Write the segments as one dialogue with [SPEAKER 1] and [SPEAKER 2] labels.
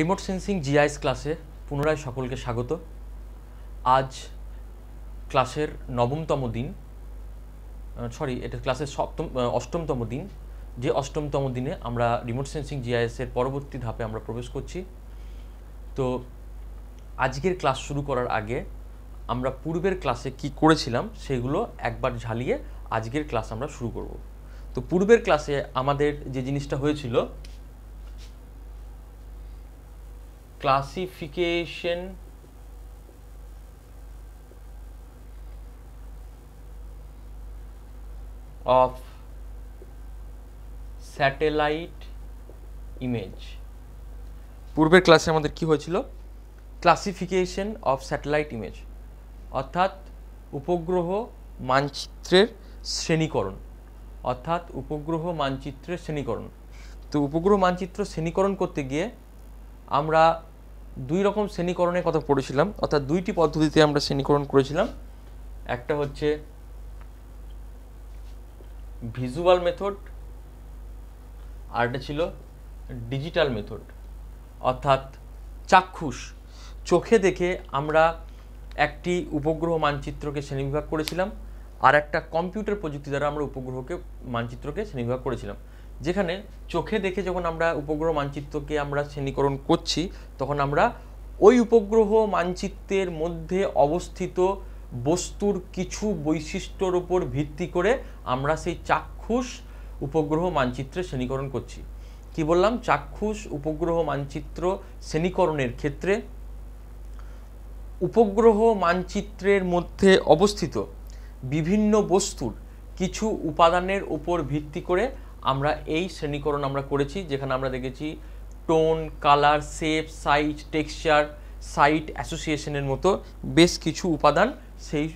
[SPEAKER 1] Remote sensing GIS ক্লাসে পুনরায় সকলকে স্বাগত আজ ক্লাসের নবমতম দিন সরি এটা ক্লাসের সপ্তম অষ্টমতম দিন যে অষ্টমতম দিনে আমরা রিমোট সেন্সিং জিআইএসের পরবর্তী ধাপে আমরা প্রবেশ করছি তো আজকের ক্লাস শুরু করার আগে আমরা পূর্বের ক্লাসে কি করেছিলাম সেগুলো একবার ঝালিয়ে আজকের ক্লাস আমরা শুরু করব তো পূর্বের ক্লাসে আমাদের যে জিনিসটা হয়েছিল classification of satellite image পূর্বের ক্লাসে আমাদের কি হয়েছিল ক্লাসিফিকেশন অফ স্যাটেলাইট ইমেজ অর্থাৎ উপগ্রহ মানচিত্রের শ্রেণীকরণ অর্থাৎ উপগ্রহ মানচিত্রের শ্রেণীকরণ তো উপগ্রহ মানচিত্র শ্রেণীকরণ করতে গিয়ে আমরা দুই রকম শ্রেণীকরণের কথা পড়েছিলাম অর্থাৎ দুইটি পদ্ধতিতে আমরা শ্রেণীকরণ করেছিলাম একটা হচ্ছে ভিজুয়াল মেথড এটা ছিল ডিজিটাল মেথড অর্থাৎ চাক্ষুষ চোখে দেখে আমরা একটি উপগ্রহ মানচিত্রকে শ্রেণীবিভাগ করেছিলাম আর একটা কম্পিউটার প্রযুক্তি দ্বারা আমরা উপগ্রহকে মানচিত্রকে শ্রেণীবিভাগ করেছিলাম যেখানে চোখে দেখে যখন আমরা উপগ্রহ মানচিত্রকে আমরা শ্রেণীকরণ করছি তখন আমরা ওই উপগ্রহ মানচিত্রের মধ্যে অবস্থিত বস্তুর কিছু বৈশিষ্ট্যর উপর ভিত্তি করে আমরা সেই চাক্ষুষ উপগ্রহ মানচিত্রে শ্রেণীকরণ করছি কি বললাম চাক্ষুষ উপগ্রহ মানচিত্র শ্রেণীকরণের ক্ষেত্রে উপগ্রহ মানচিত্রের মধ্যে অবস্থিত বিভিন্ন বস্তুর কিছু উপাদানের উপর ভিত্তি করে আমরা এই শ্রেণীকরণ আমরা করেছি যেখানে আমরা দেখেছি tone colour shape size texture site অ্যাসোসিয়েশনের মতো বেশ কিছু উপাদান সেই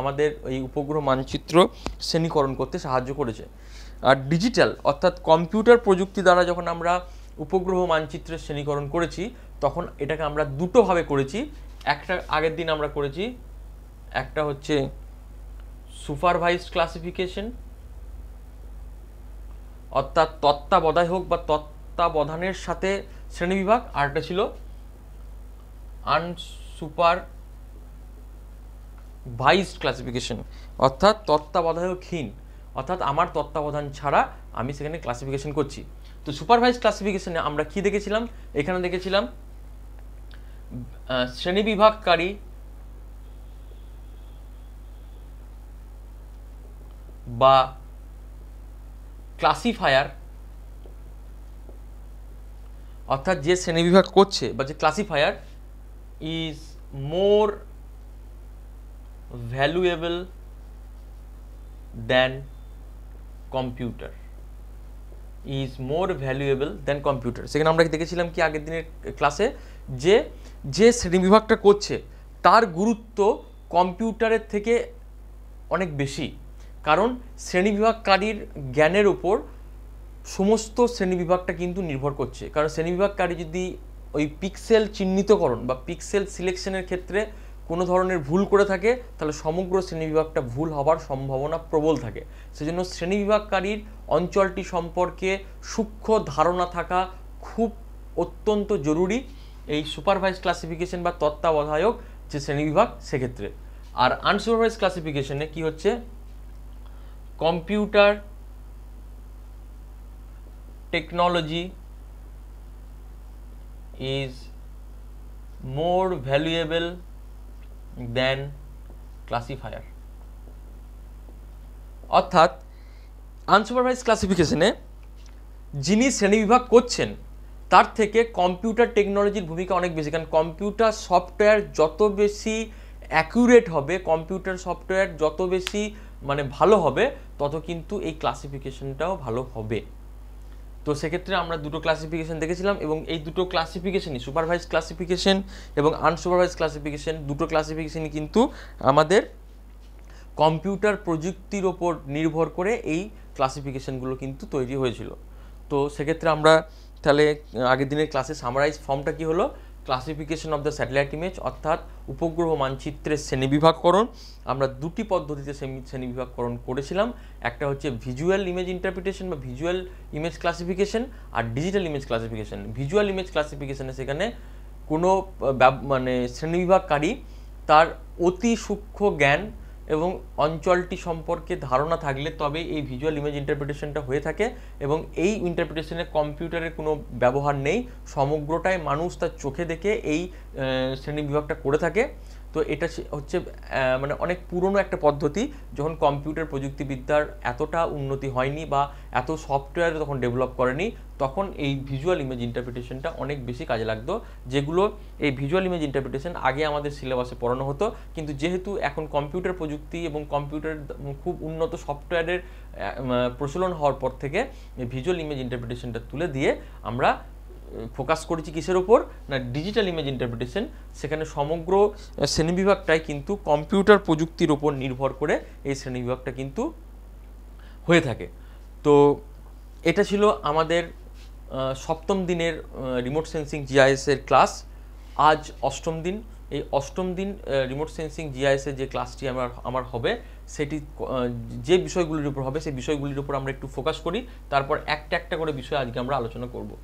[SPEAKER 1] আমাদের এই উপগ্রহ মানচিত্র শ্রেণীকরণ করতে সাহায্য করেছে আর ডিজিটাল অর্থাৎ কম্পিউটার প্রযুক্তি দ্বারা যখন আমরা উপগ্রহ মানচিত্রের শ্রেণীকরণ করেছি তখন এটাকে আমরা দুটোভাবে করেছি একটা আগের দিন আমরা করেছি একটা হচ্ছে সুপারভাইজ ক্লাসিফিকেশন অর্থাৎ তত্ত্বাবধায় হোক বা তত্ত্বাবধানের সাথে শ্রেণীবিভাগ আরটা ছিল আনসুপার ভাইসড ক্লাসিফিকেশন অর্থাৎ তত্ত্বাবধায়কহীন অর্থাৎ আমার তত্ত্বাবধান ছাড়া আমি সেখানে ক্লাসিফিকেশন করছি তো সুপারভাইজ ক্লাসিফিকেশনে আমরা কি দেখেছিলাম এখানে দেখেছিলাম শ্রেণীবিভাগকারী বা ক্লাসিফায়ার অর্থাৎ যে শ্রেণীবিভাগ করছে বা যে classifier is more valuable than computer is more valuable than computer সেখানে আমরা দেখেছিলাম কি আগের দিনের ক্লাসে যে যে শ্রেণীবিভাগটা করছে তার গুরুত্ব কম্পিউটারের থেকে অনেক বেশি কারণ শ্রেণীবিভাগকারীর জ্ঞানের উপর সমস্ত শ্রেণীবিভাগটা কিন্তু নির্ভর করছে কারণ শ্রেণীবিভাগকারী যদি ওই পিক্সেল চিহ্নিতকরণ বা পিক্সেল সিলেকশনের ক্ষেত্রে কোনো ধরনের ভুল করে থাকে তাহলে সমগ্র শ্রেণীবিভাগটা ভুল হওয়ার সম্ভাবনা প্রবল থাকে সেজন্য শ্রেণীবিভাগকারীর অঞ্চলটি সম্পর্কে সূক্ষ্ম ধারণা থাকা খুব অত্যন্ত জরুরি এই সুপারভাইজ ক্লাসিফিকেশন বা তত্ত্বাবধায়ক যে শ্রেণীবিভাগ সেক্ষেত্রে আর আনসুপারভাইজ ক্লাসিফিকেশনে কি হচ্ছে computer technology is more valuable than classifier অর্থাৎ আনসুপারভাইজ ক্লাসিফিকেশনে যিনি শ্রেণীবিভাগ করছেন তার থেকে কম্পিউটার টেকনোলজির ভূমিকা অনেক বেশি কারণ কম্পিউটার সফটওয়্যার যত বেশি অ্যাকুরেট হবে কম্পিউটার সফটওয়্যার যত বেশি মানে ভালো হবে তত কিন্তু এই ক্লাসিফিকেশনটাও ভালো হবে তো সেক্ষেত্রে আমরা দুটো ক্লাসিফিকেশন দেখেছিলাম এবং এই দুটো ক্লাসিফিকেশনই সুপারভাইজ ক্লাসিফিকেশন এবং আনসুপারভাইজ ক্লাসিফিকেশন দুটো ক্লাসিফিকেশনই কিন্তু আমাদের কম্পিউটার প্রযুক্তির ওপর নির্ভর করে এই ক্লাসিফিকেশনগুলো কিন্তু তৈরি হয়েছিল তো সেক্ষেত্রে আমরা তাহলে আগের দিনের ক্লাসে সামারাইজ ফর্মটা কি হলো classification of the satellite image অর্থাৎ উপগ্রহ মানচিত্রের শ্রেণীবিভাগকরণ আমরা দুটি পদ্ধতিতে শ্রেণীবিভাগকরণ করেছিলাম একটা হচ্ছে ভিজুয়াল ইমেজ ইন্টারপ্রিটেশন বা ভিজুয়াল ইমেজ ক্লাসিফিকেশন আর digital image classification visual image ক্লাসিফিকেশনে সেখানে কোনো মানে শ্রেণীবিভাগকারী তার অতি সূক্ষ্ম জ্ঞান এবং অঞ্চলটি সম্পর্কে ধারণা থাকলে তবে এই ভিজুয়াল ইমেজ ইন্টারপ্রিটেশনটা হয়ে থাকে এবং এই ইন্টারপ্রিটেশনে কম্পিউটারের কোনো ব্যবহার নেই সমগ্রটাই মানুষ তার চোখে দেখে এই শ্রেণী বিভাগটা করে থাকে তো এটা হচ্ছে মানে অনেক পুরনো একটা পদ্ধতি যখন কম্পিউটার প্রযুক্তিবিদ্যার এতটা উন্নতি হয়নি বা এত সফটওয়্যার তখন ডেভেলপ করেনি তখন এই ভিজুয়াল ইমেজ ইন্টারপ্রিটেশনটা অনেক বেশি কাজে লাগতো যেগুলো এই ভিজুয়াল ইমেজ ইন্টারপ্রিটেশন আগে আমাদের সিলেবাসে পড়ানো হতো কিন্তু যেহেতু এখন কম্পিউটার প্রযুক্তি এবং কম্পিউটার খুব উন্নত সফটওয়্যারের প্রচলন হওয়ার পর থেকে ভিজুয়াল ইমেজ ইন্টারপ্রিটেশনটা তুলে দিয়ে আমরা ফোকাস করেছি কিসের ওপর না ডিজিটাল ইমেজ ইন্টারপ্রিটেশন সেখানে সমগ্র শ্রেণীবিভাগটাই কিন্তু কম্পিউটার প্রযুক্তির ওপর নির্ভর করে এই শ্রেণীবিভাগটা কিন্তু হয়ে থাকে তো এটা ছিল আমাদের সপ্তম দিনের রিমোট সেন্সিং জিআইএসের ক্লাস আজ অষ্টম দিন এই অষ্টম দিন রিমোট সেন্সিং জিআইএসের যে ক্লাসটি আমার আমার হবে সেটি যে বিষয়গুলির উপর হবে সেই বিষয়গুলির উপর আমরা একটু ফোকাস করি তারপর একটা একটা করে বিষয় আজকে আমরা আলোচনা করবো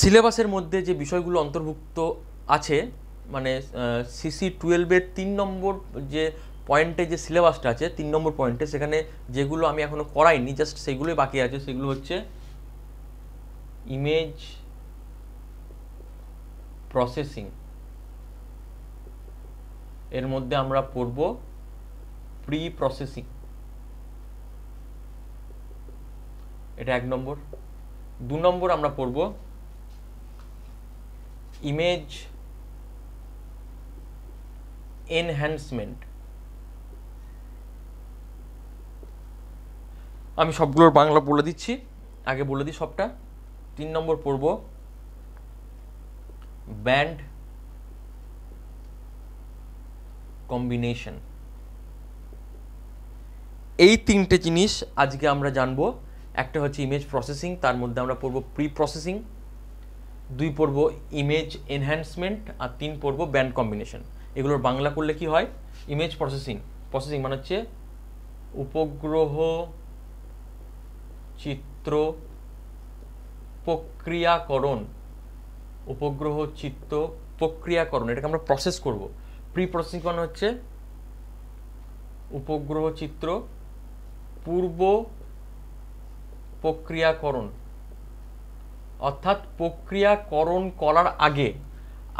[SPEAKER 1] সিলেবাসের মধ্যে যে বিষয়গুলো অন্তর্ভুক্ত আছে মানে সিসি টুয়েলভের তিন নম্বর যে পয়েন্টে যে সিলেবাসটা আছে তিন নম্বর পয়েন্টে সেখানে যেগুলো আমি এখনও করাইনি জাস্ট সেগুলোই বাকি আছে সেগুলো হচ্ছে ইমেজ প্রসেসিং এর মধ্যে আমরা পড়ব প্রি প্রসেসিং এটা এক নম্বর দু নম্বর আমরা পড়ব image enhancement আমি সবগুলোর বাংলা বলে দিচ্ছি আগে বলে দিই সবটা তিন নম্বর পড়ব ব্যান্ড কম্বিনেশন এই তিনটে জিনিস আজকে আমরা জানবো একটা হচ্ছে ইমেজ প্রসেসিং তার মধ্যে আমরা পড়ব প্রি প্রসেসিং দুই পড়ব ইমেজ এনহ্যান্সমেন্ট আর তিন পড়ব ব্যান্ড কম্বিনেশন এগুলোর বাংলা করলে কি হয় ইমেজ প্রসেসিং প্রসেসিং মানে হচ্ছে উপগ্রহ চিত্র প্রক্রিয়াকরণ উপগ্রহ চিত্র প্রক্রিয়াকরণ এটাকে আমরা প্রসেস করব প্রি প্রসেসিং মানে হচ্ছে উপগ্রহ চিত্র পূর্ব প্রক্রিয়াকরণ অর্থাৎ প্রক্রিয়াকরণ করার আগে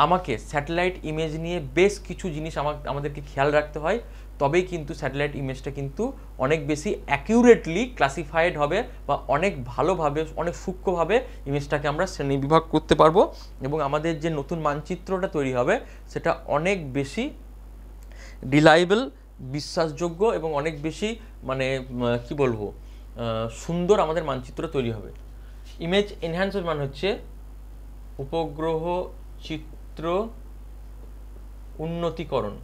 [SPEAKER 1] আমাকে স্যাটেলাইট ইমেজ নিয়ে বেশ কিছু জিনিস আমা আমাদেরকে খেয়াল রাখতে হয় তবেই কিন্তু স্যাটেলাইট ইমেজটা কিন্তু অনেক বেশি অ্যাকিউরেটলি ক্লাসিফাইড হবে বা অনেক ভালোভাবে অনেক সূক্ষ্মভাবে ইমেজটাকে আমরা শ্রেণীবিভাগ করতে পারবো এবং আমাদের যে নতুন মানচিত্রটা তৈরি হবে সেটা অনেক বেশি রিলায়েবল বিশ্বাসযোগ্য এবং অনেক বেশি মানে কি বলবো সুন্দর আমাদের মানচিত্র তৈরি হবে ইমেজ এনহ্যান্সার মানে হচ্ছে উপগ্রহ চিত্র উন্নতিকরণ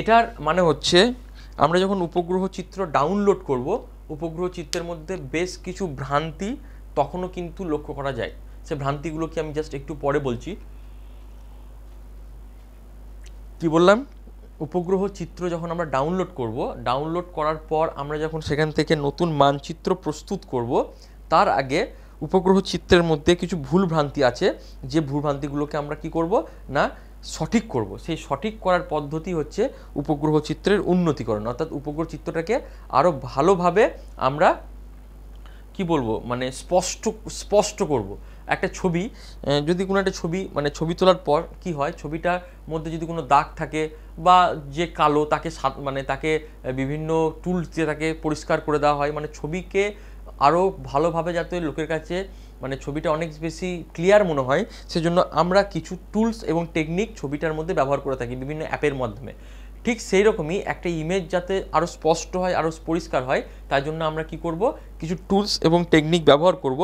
[SPEAKER 1] এটার মানে হচ্ছে আমরা যখন উপগ্রহ চিত্র ডাউনলোড করব উপগ্রহ চিত্রের মধ্যে বেশ কিছু ভ্রান্তি তখনও কিন্তু লক্ষ্য করা যায় সে ভ্রান্তিগুলোকে আমি জাস্ট একটু পরে বলছি কি বললাম উপগ্রহ চিত্র যখন আমরা ডাউনলোড করব ডাউনলোড করার পর আমরা যখন সেখান থেকে নতুন মানচিত্র প্রস্তুত করব তার আগে উপগ্রহ চিত্রের মধ্যে কিছু ভুল ভ্রান্তি আছে যে ভুলভ্রান্তিগুলোকে আমরা কি করব না সঠিক করব সেই সঠিক করার পদ্ধতি হচ্ছে উপগ্রহ চিত্রের উন্নতিকরণ অর্থাৎ উপগ্রহ চিত্রটাকে আরও ভালোভাবে আমরা কি বলবো মানে স্পষ্ট স্পষ্ট করব একটা ছবি যদি কোনো একটা ছবি মানে ছবি তোলার পর কি হয় ছবিটার মধ্যে যদি কোনো দাগ থাকে বা যে কালো তাকে মানে তাকে বিভিন্ন টুল দিয়ে তাকে পরিষ্কার করে দেওয়া হয় মানে ছবিকে আরও ভালোভাবে যাতে লোকের কাছে মানে ছবিটা অনেক বেশি ক্লিয়ার মনে হয় সেজন্য আমরা কিছু টুলস এবং টেকনিক ছবিটার মধ্যে ব্যবহার করে থাকি বিভিন্ন অ্যাপের মাধ্যমে ঠিক সেই রকমই একটা ইমেজ যাতে আরও স্পষ্ট হয় আরও পরিষ্কার হয় তার জন্য আমরা কি করব কিছু টুলস এবং টেকনিক ব্যবহার করব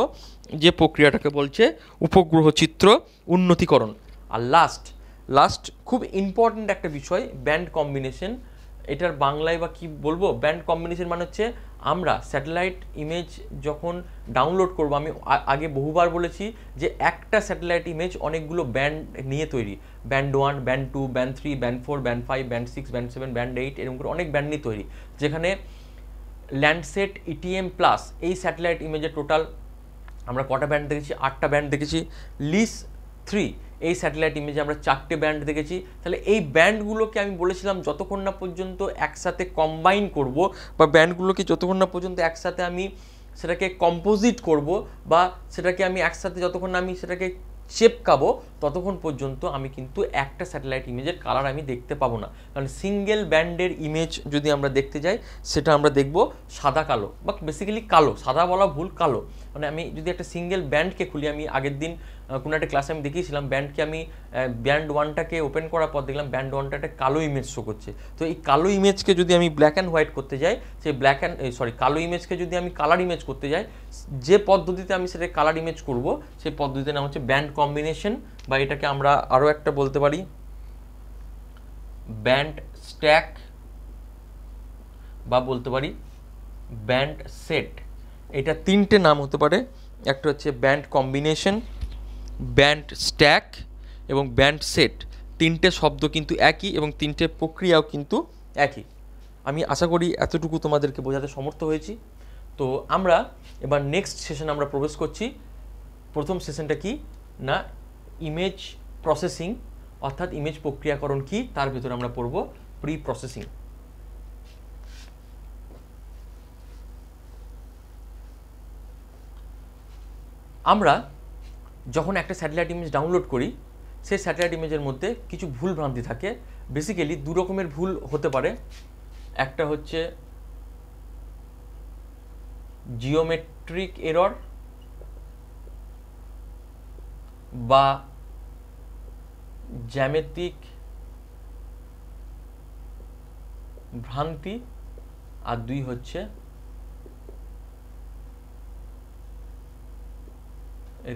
[SPEAKER 1] যে প্রক্রিয়াটাকে বলছে উপগ্রহ চিত্র উন্নতিকরণ আর লাস্ট লাস্ট খুব ইম্পর্ট্যান্ট একটা বিষয় ব্যান্ড কম্বিনেশন এটার বাংলায় বা কি বলবো ব্যান্ড কম্বিনেশন মানে হচ্ছে আমরা স্যাটেলাইট ইমেজ যখন ডাউনলোড করব আমি আগে বহুবার বলেছি যে একটা স্যাটেলাইট ইমেজ অনেকগুলো ব্যান্ড নিয়ে তৈরি band one band two band three band four band five band six band seven band eight এরকম করে অনেক ব্যান্ড নিয়ে তৈরি যেখানে ল্যান্ডসেট ইটিএম প্লাস এই স্যাটেলাইট ইমেজের টোটাল আমরা কটা ব্যান্ড দেখেছি আটটা ব্যান্ড দেখেছি লিস থ্রি এই স্যাটেলাইট ইমেজে আমরা চারটে ব্যান্ড দেখেছি তাহলে এই ব্যান্ডগুলোকে আমি বলেছিলাম যতক্ষণ না পর্যন্ত একসাথে কম্বাইন করব বা ব্যান্ডগুলোকে যতক্ষণ না পর্যন্ত একসাথে আমি সেটাকে কম্পোজিট করব বা সেটাকে আমি একসাথে যতক্ষণ না আমি সেটাকে চেপকাবো ততক্ষণ পর্যন্ত আমি কিন্তু একটা স্যাটেলাইট ইমেজের কালার আমি দেখতে পাবো না কারণ সিঙ্গেল ব্যান্ডের ইমেজ যদি আমরা দেখতে যাই সেটা আমরা দেখব সাদা কালো বা বেসিক্যালি কালো সাদা বলা ভুল কালো মানে আমি যদি একটা সিঙ্গেল ব্যান্ডকে খুলি আমি আগের দিন কোনো একটা ক্লাসে আমি দেখিয়েছিলাম ব্যান্ডকে আমি ব্যান্ড ওয়ানটাকে ওপেন করার পর দেখলাম ব্যান্ড ওয়ানটা একটা কালো ইমেজ শো করছে তো এই কালো ইমেজকে যদি আমি ব্ল্যাক অ্যান্ড হোয়াইট করতে যাই সেই ব্ল্যাক অ্যান্ড সরি কালো ইমেজকে যদি আমি কালার ইমেজ করতে যাই যে পদ্ধতিতে আমি সেটা কালার ইমেজ করব সেই পদ্ধতির নাম হচ্ছে ব্যান্ড কম্বিনেশন বা এটাকে আমরা আরও একটা বলতে পারি ব্যান্ড স্ট্যাক বা বলতে পারি ব্যান্ড সেট এটা তিনটে নাম হতে পারে একটা হচ্ছে ব্যান্ড কম্বিনেশন ব্যান্ড স্ট্যাক এবং ব্যান্ড সেট তিনটে শব্দ কিন্তু একই এবং তিনটে প্রক্রিয়াও কিন্তু একই আমি আশা করি এতটুকু তোমাদেরকে বোঝাতে সমর্থ হয়েছি তো আমরা এবার নেক্সট সেশন আমরা প্রবেশ করছি প্রথম সেশনটা কি না ইমেজ প্রসেসিং অর্থাৎ ইমেজ প্রক্রিয়াকরণ কি তার ভিতরে আমরা পড়ব প্রি প্রসেসিং আমরা যখন একটা স্যাটেলাইট ইমেজ ডাউনলোড করি সেই স্যাটেলাইট ইমেজের মধ্যে কিছু ভুল ভ্রান্তি থাকে বেসিক্যালি দু রকমের ভুল হতে পারে একটা হচ্ছে জিওমেট্রিক এরর বা জ্যামেতিক ভ্রান্তি আর দুই হচ্ছে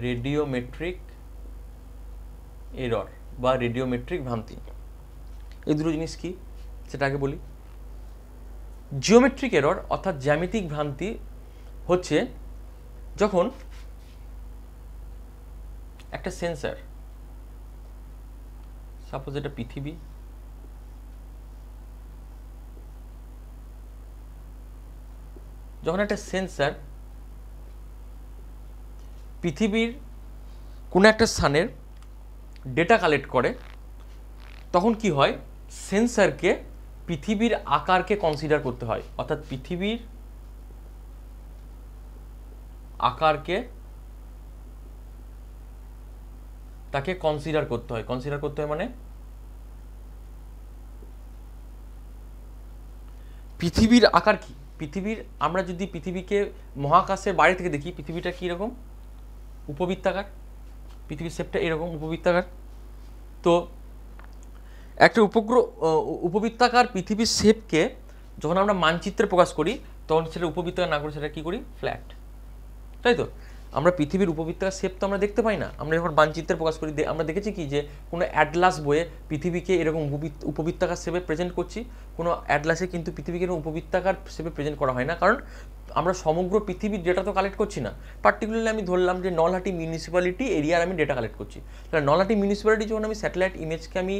[SPEAKER 1] রেডিওমেট্রিক এরর বা রেডিওমেট্রিক ভ্রান্তি এই দুটো জিনিস কি সেটা আগে বলি জিওমেট্রিক এরর অর্থাৎ জ্যামিতিক ভ্রান্তি হচ্ছে যখন একটা সেন্সার সাপোজ এটা পৃথিবী যখন একটা সেন্সার পৃথিবীর কোনো একটা স্থানের ডেটা কালেক্ট করে তখন কি হয় সেন্সারকে পৃথিবীর আকারকে কনসিডার করতে হয় অর্থাৎ পৃথিবীর আকারকে তাকে কনসিডার করতে হয় কনসিডার করতে হয় মানে পৃথিবীর আকার কি পৃথিবীর আমরা যদি পৃথিবীকে মহাকাশের বাইরে থেকে দেখি পৃথিবীটা কীরকম উপবৃত্তাকার পৃথিবীর শেপটা এরকম উপবৃত্তাকার তো একটা উপগ্রহ উপবৃত্তাকার পৃথিবীর শেপকে যখন আমরা মানচিত্রে প্রকাশ করি তখন সেটা উপবৃত্তাকার না করে সেটা কী করি ফ্ল্যাট তাই তো আমরা পৃথিবীর উপবৃত্তাকার শেপ তো আমরা দেখতে পাই না আমরা যখন মানচিত্রে প্রকাশ করি আমরা দেখেছি কি যে কোনো অ্যাডলাস বইয়ে পৃথিবীকে এরকম উপবৃত্তাকার শেপে প্রেজেন্ট করছি কোনো অ্যাডলাসে কিন্তু পৃথিবীকে এরকম উপবৃত্তাকার শেপে প্রেজেন্ট করা হয় না কারণ আমরা সমগ্র পৃথিবীর ডেটা তো কালেক্ট করছি না পার্টিকুলারলি আমি ধরলাম যে নলহাটি মিউনিসিপ্যালিটি এরিয়ার আমি ডেটা কালেক্ট করছি তাহলে নলহাটি মিউনিসিপ্যালিটি যখন আমি স্যাটেলাইট ইমেজকে আমি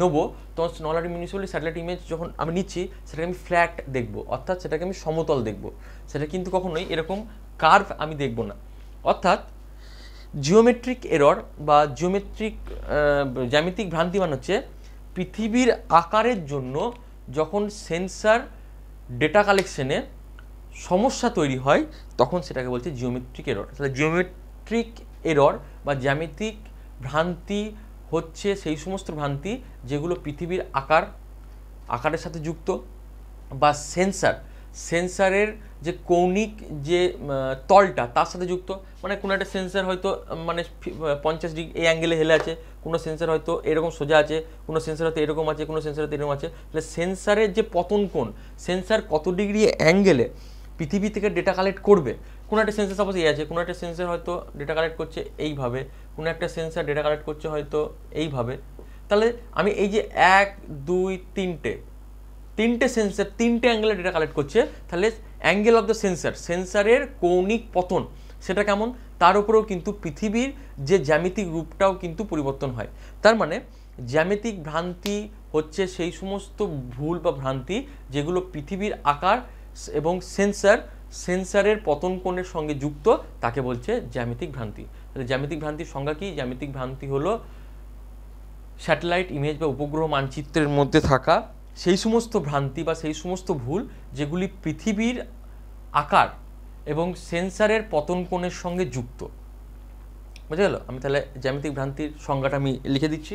[SPEAKER 1] নেবো তখন নলহাটি মিউনিসিপ্যালিটি স্যাটেলাইট ইমেজ যখন আমি নিচ্ছি সেটাকে আমি ফ্ল্যাট দেখবো অর্থাৎ সেটাকে আমি সমতল দেখবো সেটা কিন্তু কখনোই এরকম কার্ভ আমি দেখব না অর্থাৎ জিওমেট্রিক এরর বা জিওমেট্রিক জ্যামিতিক ভ্রান্তি মানে হচ্ছে পৃথিবীর আকারের জন্য যখন সেন্সার ডেটা কালেকশনে সমস্যা তৈরি হয় তখন সেটাকে বলছে জিওমেট্রিক এরর তাহলে জিওমেট্রিক এরর বা জ্যামিতিক ভ্রান্তি হচ্ছে সেই সমস্ত ভ্রান্তি যেগুলো পৃথিবীর আকার আকারের সাথে যুক্ত বা সেন্সার সেন্সারের যে কৌণিক যে তলটা তার সাথে যুক্ত মানে কোনো একটা সেন্সার হয়তো মানে পঞ্চাশ ডিগ্রি এই অ্যাঙ্গেলে হেলে আছে কোনো সেন্সার হয়তো এরকম সোজা আছে কোনো সেন্সার হয়তো এরকম আছে কোনো সেন্সার হয়তো এরকম আছে তাহলে সেন্সারের যে পতন কোণ সেন্সার কত ডিগ্রি অ্যাঙ্গেলে পৃথিবী থেকে ডেটা কালেক্ট করবে কোনো একটা সেন্সার সাপোজ এই আছে কোনো একটা সেন্সার হয়তো ডেটা কালেক্ট করছে এইভাবে কোনো একটা সেন্সার ডেটা কালেক্ট করছে হয়তো এইভাবে তাহলে আমি এই যে এক দুই তিনটে তিনটে সেন্সার তিনটে অ্যাঙ্গেলে ডেটা কালেক্ট করছে তাহলে অ্যাঙ্গেল অফ দ্য সেন্সার সেন্সারের কৌণিক পতন সেটা কেমন তার উপরেও কিন্তু পৃথিবীর যে জ্যামিতিক রূপটাও কিন্তু পরিবর্তন হয় তার মানে জ্যামিতিক ভ্রান্তি হচ্ছে সেই সমস্ত ভুল বা ভ্রান্তি যেগুলো পৃথিবীর আকার এবং সেন্সার সেন্সারের পতন কোণের সঙ্গে যুক্ত তাকে বলছে জ্যামিতিক ভ্রান্তি তাহলে জ্যামিতিক ভ্রান্তির সংজ্ঞা কি জ্যামিতিক ভ্রান্তি হলো স্যাটেলাইট ইমেজ বা উপগ্রহ মানচিত্রের মধ্যে থাকা সেই সমস্ত ভ্রান্তি বা সেই সমস্ত ভুল যেগুলি পৃথিবীর আকার এবং সেন্সারের পতন কোণের সঙ্গে যুক্ত বুঝে গেল আমি তাহলে জ্যামিতিক ভ্রান্তির সংজ্ঞাটা আমি লিখে দিচ্ছি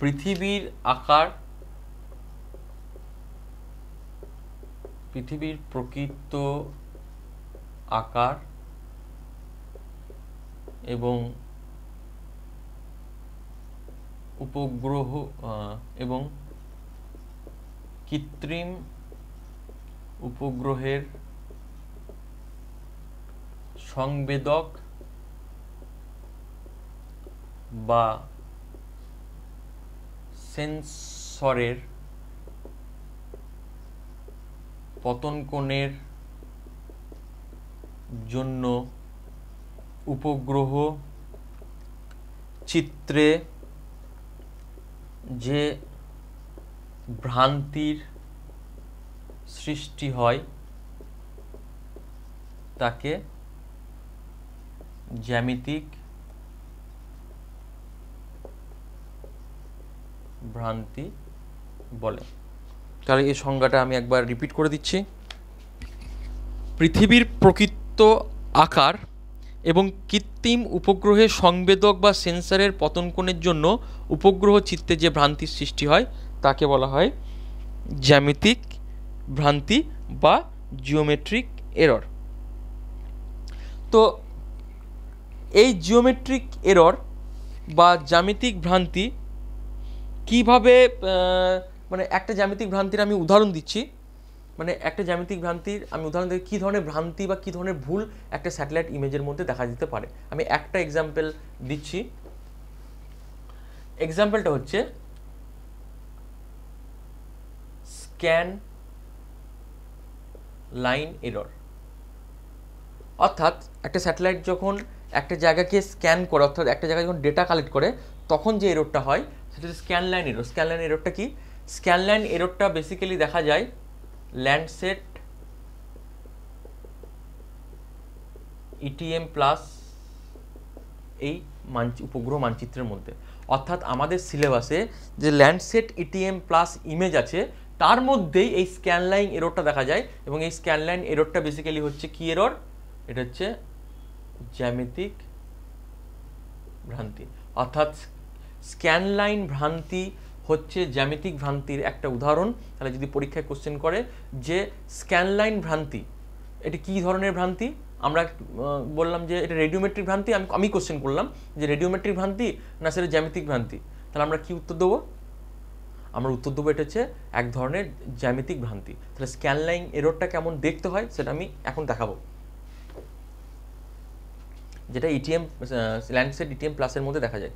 [SPEAKER 1] পৃথিবীর আকার পৃথিবীর প্রকৃত আকার এবং উপগ্রহ এবং কৃত্রিম উপগ্রহের সংবেদক বা সেন্সরের পতন কোণের জন্য উপগ্রহ চিত্রে যে ভ্রান্তির সৃষ্টি হয় তাকে জ্যামিতিক ভ্রান্তি বলে তাহলে এই সংজ্ঞাটা আমি একবার রিপিট করে দিচ্ছি পৃথিবীর প্রকৃত আকার এবং কৃত্রিম উপগ্রহে সংবেদক বা সেন্সারের পতনকোণের জন্য উপগ্রহ চিত্তে যে ভ্রান্তির সৃষ্টি হয় তাকে বলা হয় জ্যামিতিক ভ্রান্তি বা জিওমেট্রিক এরর তো এই জিওমেট্রিক এরর বা জ্যামিতিক ভ্রান্তি কিভাবে মানে একটা জ্যামিতিক ভ্রান্তির আমি উদাহরণ দিচ্ছি মানে একটা জ্যামিতিক ভ্রান্তির আমি উদাহরণ দিই কী ধরনের ভ্রান্তি বা কী ধরনের ভুল একটা স্যাটেলাইট ইমেজের মধ্যে দেখা দিতে পারে আমি একটা এক্সাম্পল দিচ্ছি এক্সাম্পলটা হচ্ছে স্ক্যান লাইন এরর অর্থাৎ একটা স্যাটেলাইট যখন একটা জায়গাকে স্ক্যান করে অর্থাৎ একটা জায়গায় যখন ডেটা কালেক্ট করে তখন যে এরোরটা হয় সেটা হচ্ছে scan line error scan line এরোরটা কি স্ক্যানলাইন এরোডটা বেসিক্যালি দেখা যায় ল্যান্ডসেট ইটিএম e প্লাস এই মানচি উপগ্রহ মানচিত্রের মধ্যে অর্থাৎ আমাদের সিলেবাসে যে Landsat ETM e plus image আছে তার মধ্যেই এই স্ক্যানলাইন এরোডটা দেখা যায় এবং এই স্ক্যানলাইন এরোডটা বেসিক্যালি হচ্ছে কি এরর এটা হচ্ছে জ্যামিতিক ভ্রান্তি অর্থাৎ স্ক্যানলাইন ভ্রান্তি হচ্ছে জ্যামিতিক ভ্রান্তির একটা উদাহরণ তাহলে যদি পরীক্ষায় কোশ্চেন করে যে স্ক্যানলাইন ভ্রান্তি এটি কি ধরনের ভ্রান্তি আমরা বললাম যে এটা রেডিওমেট্রিক ভ্রান্তি আমি আমি কোশ্চেন করলাম যে রেডিওমেট্রিক ভ্রান্তি না সেটা জ্যামিতিক ভ্রান্তি তাহলে আমরা কি উত্তর দেবো আমরা উত্তর দেবো এটা হচ্ছে এক ধরনের জ্যামিতিক ভ্রান্তি তাহলে স্ক্যানলাইন এরোরটা কেমন দেখতে হয় সেটা আমি এখন দেখাবো যেটা ইটিএম ল্যান্ডসেট ইটিএম প্লাসের মধ্যে দেখা যায়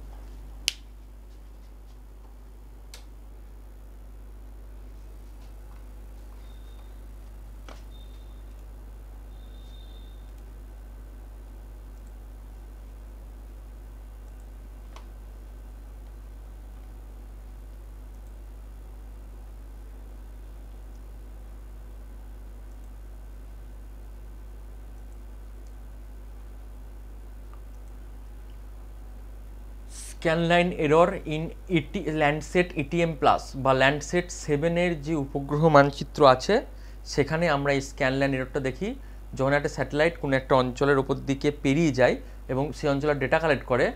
[SPEAKER 1] scan line error in ET Landsat ETM plus বা ল্যান্ডসেট সেভেনের যে উপগ্রহ মানচিত্র আছে সেখানে আমরা এই স্ক্যানলাইন এররটা দেখি যখন একটা স্যাটেলাইট কোনো একটা অঞ্চলের ওপর দিকে পেরিয়ে যায় এবং সেই অঞ্চলের ডেটা কালেক্ট করে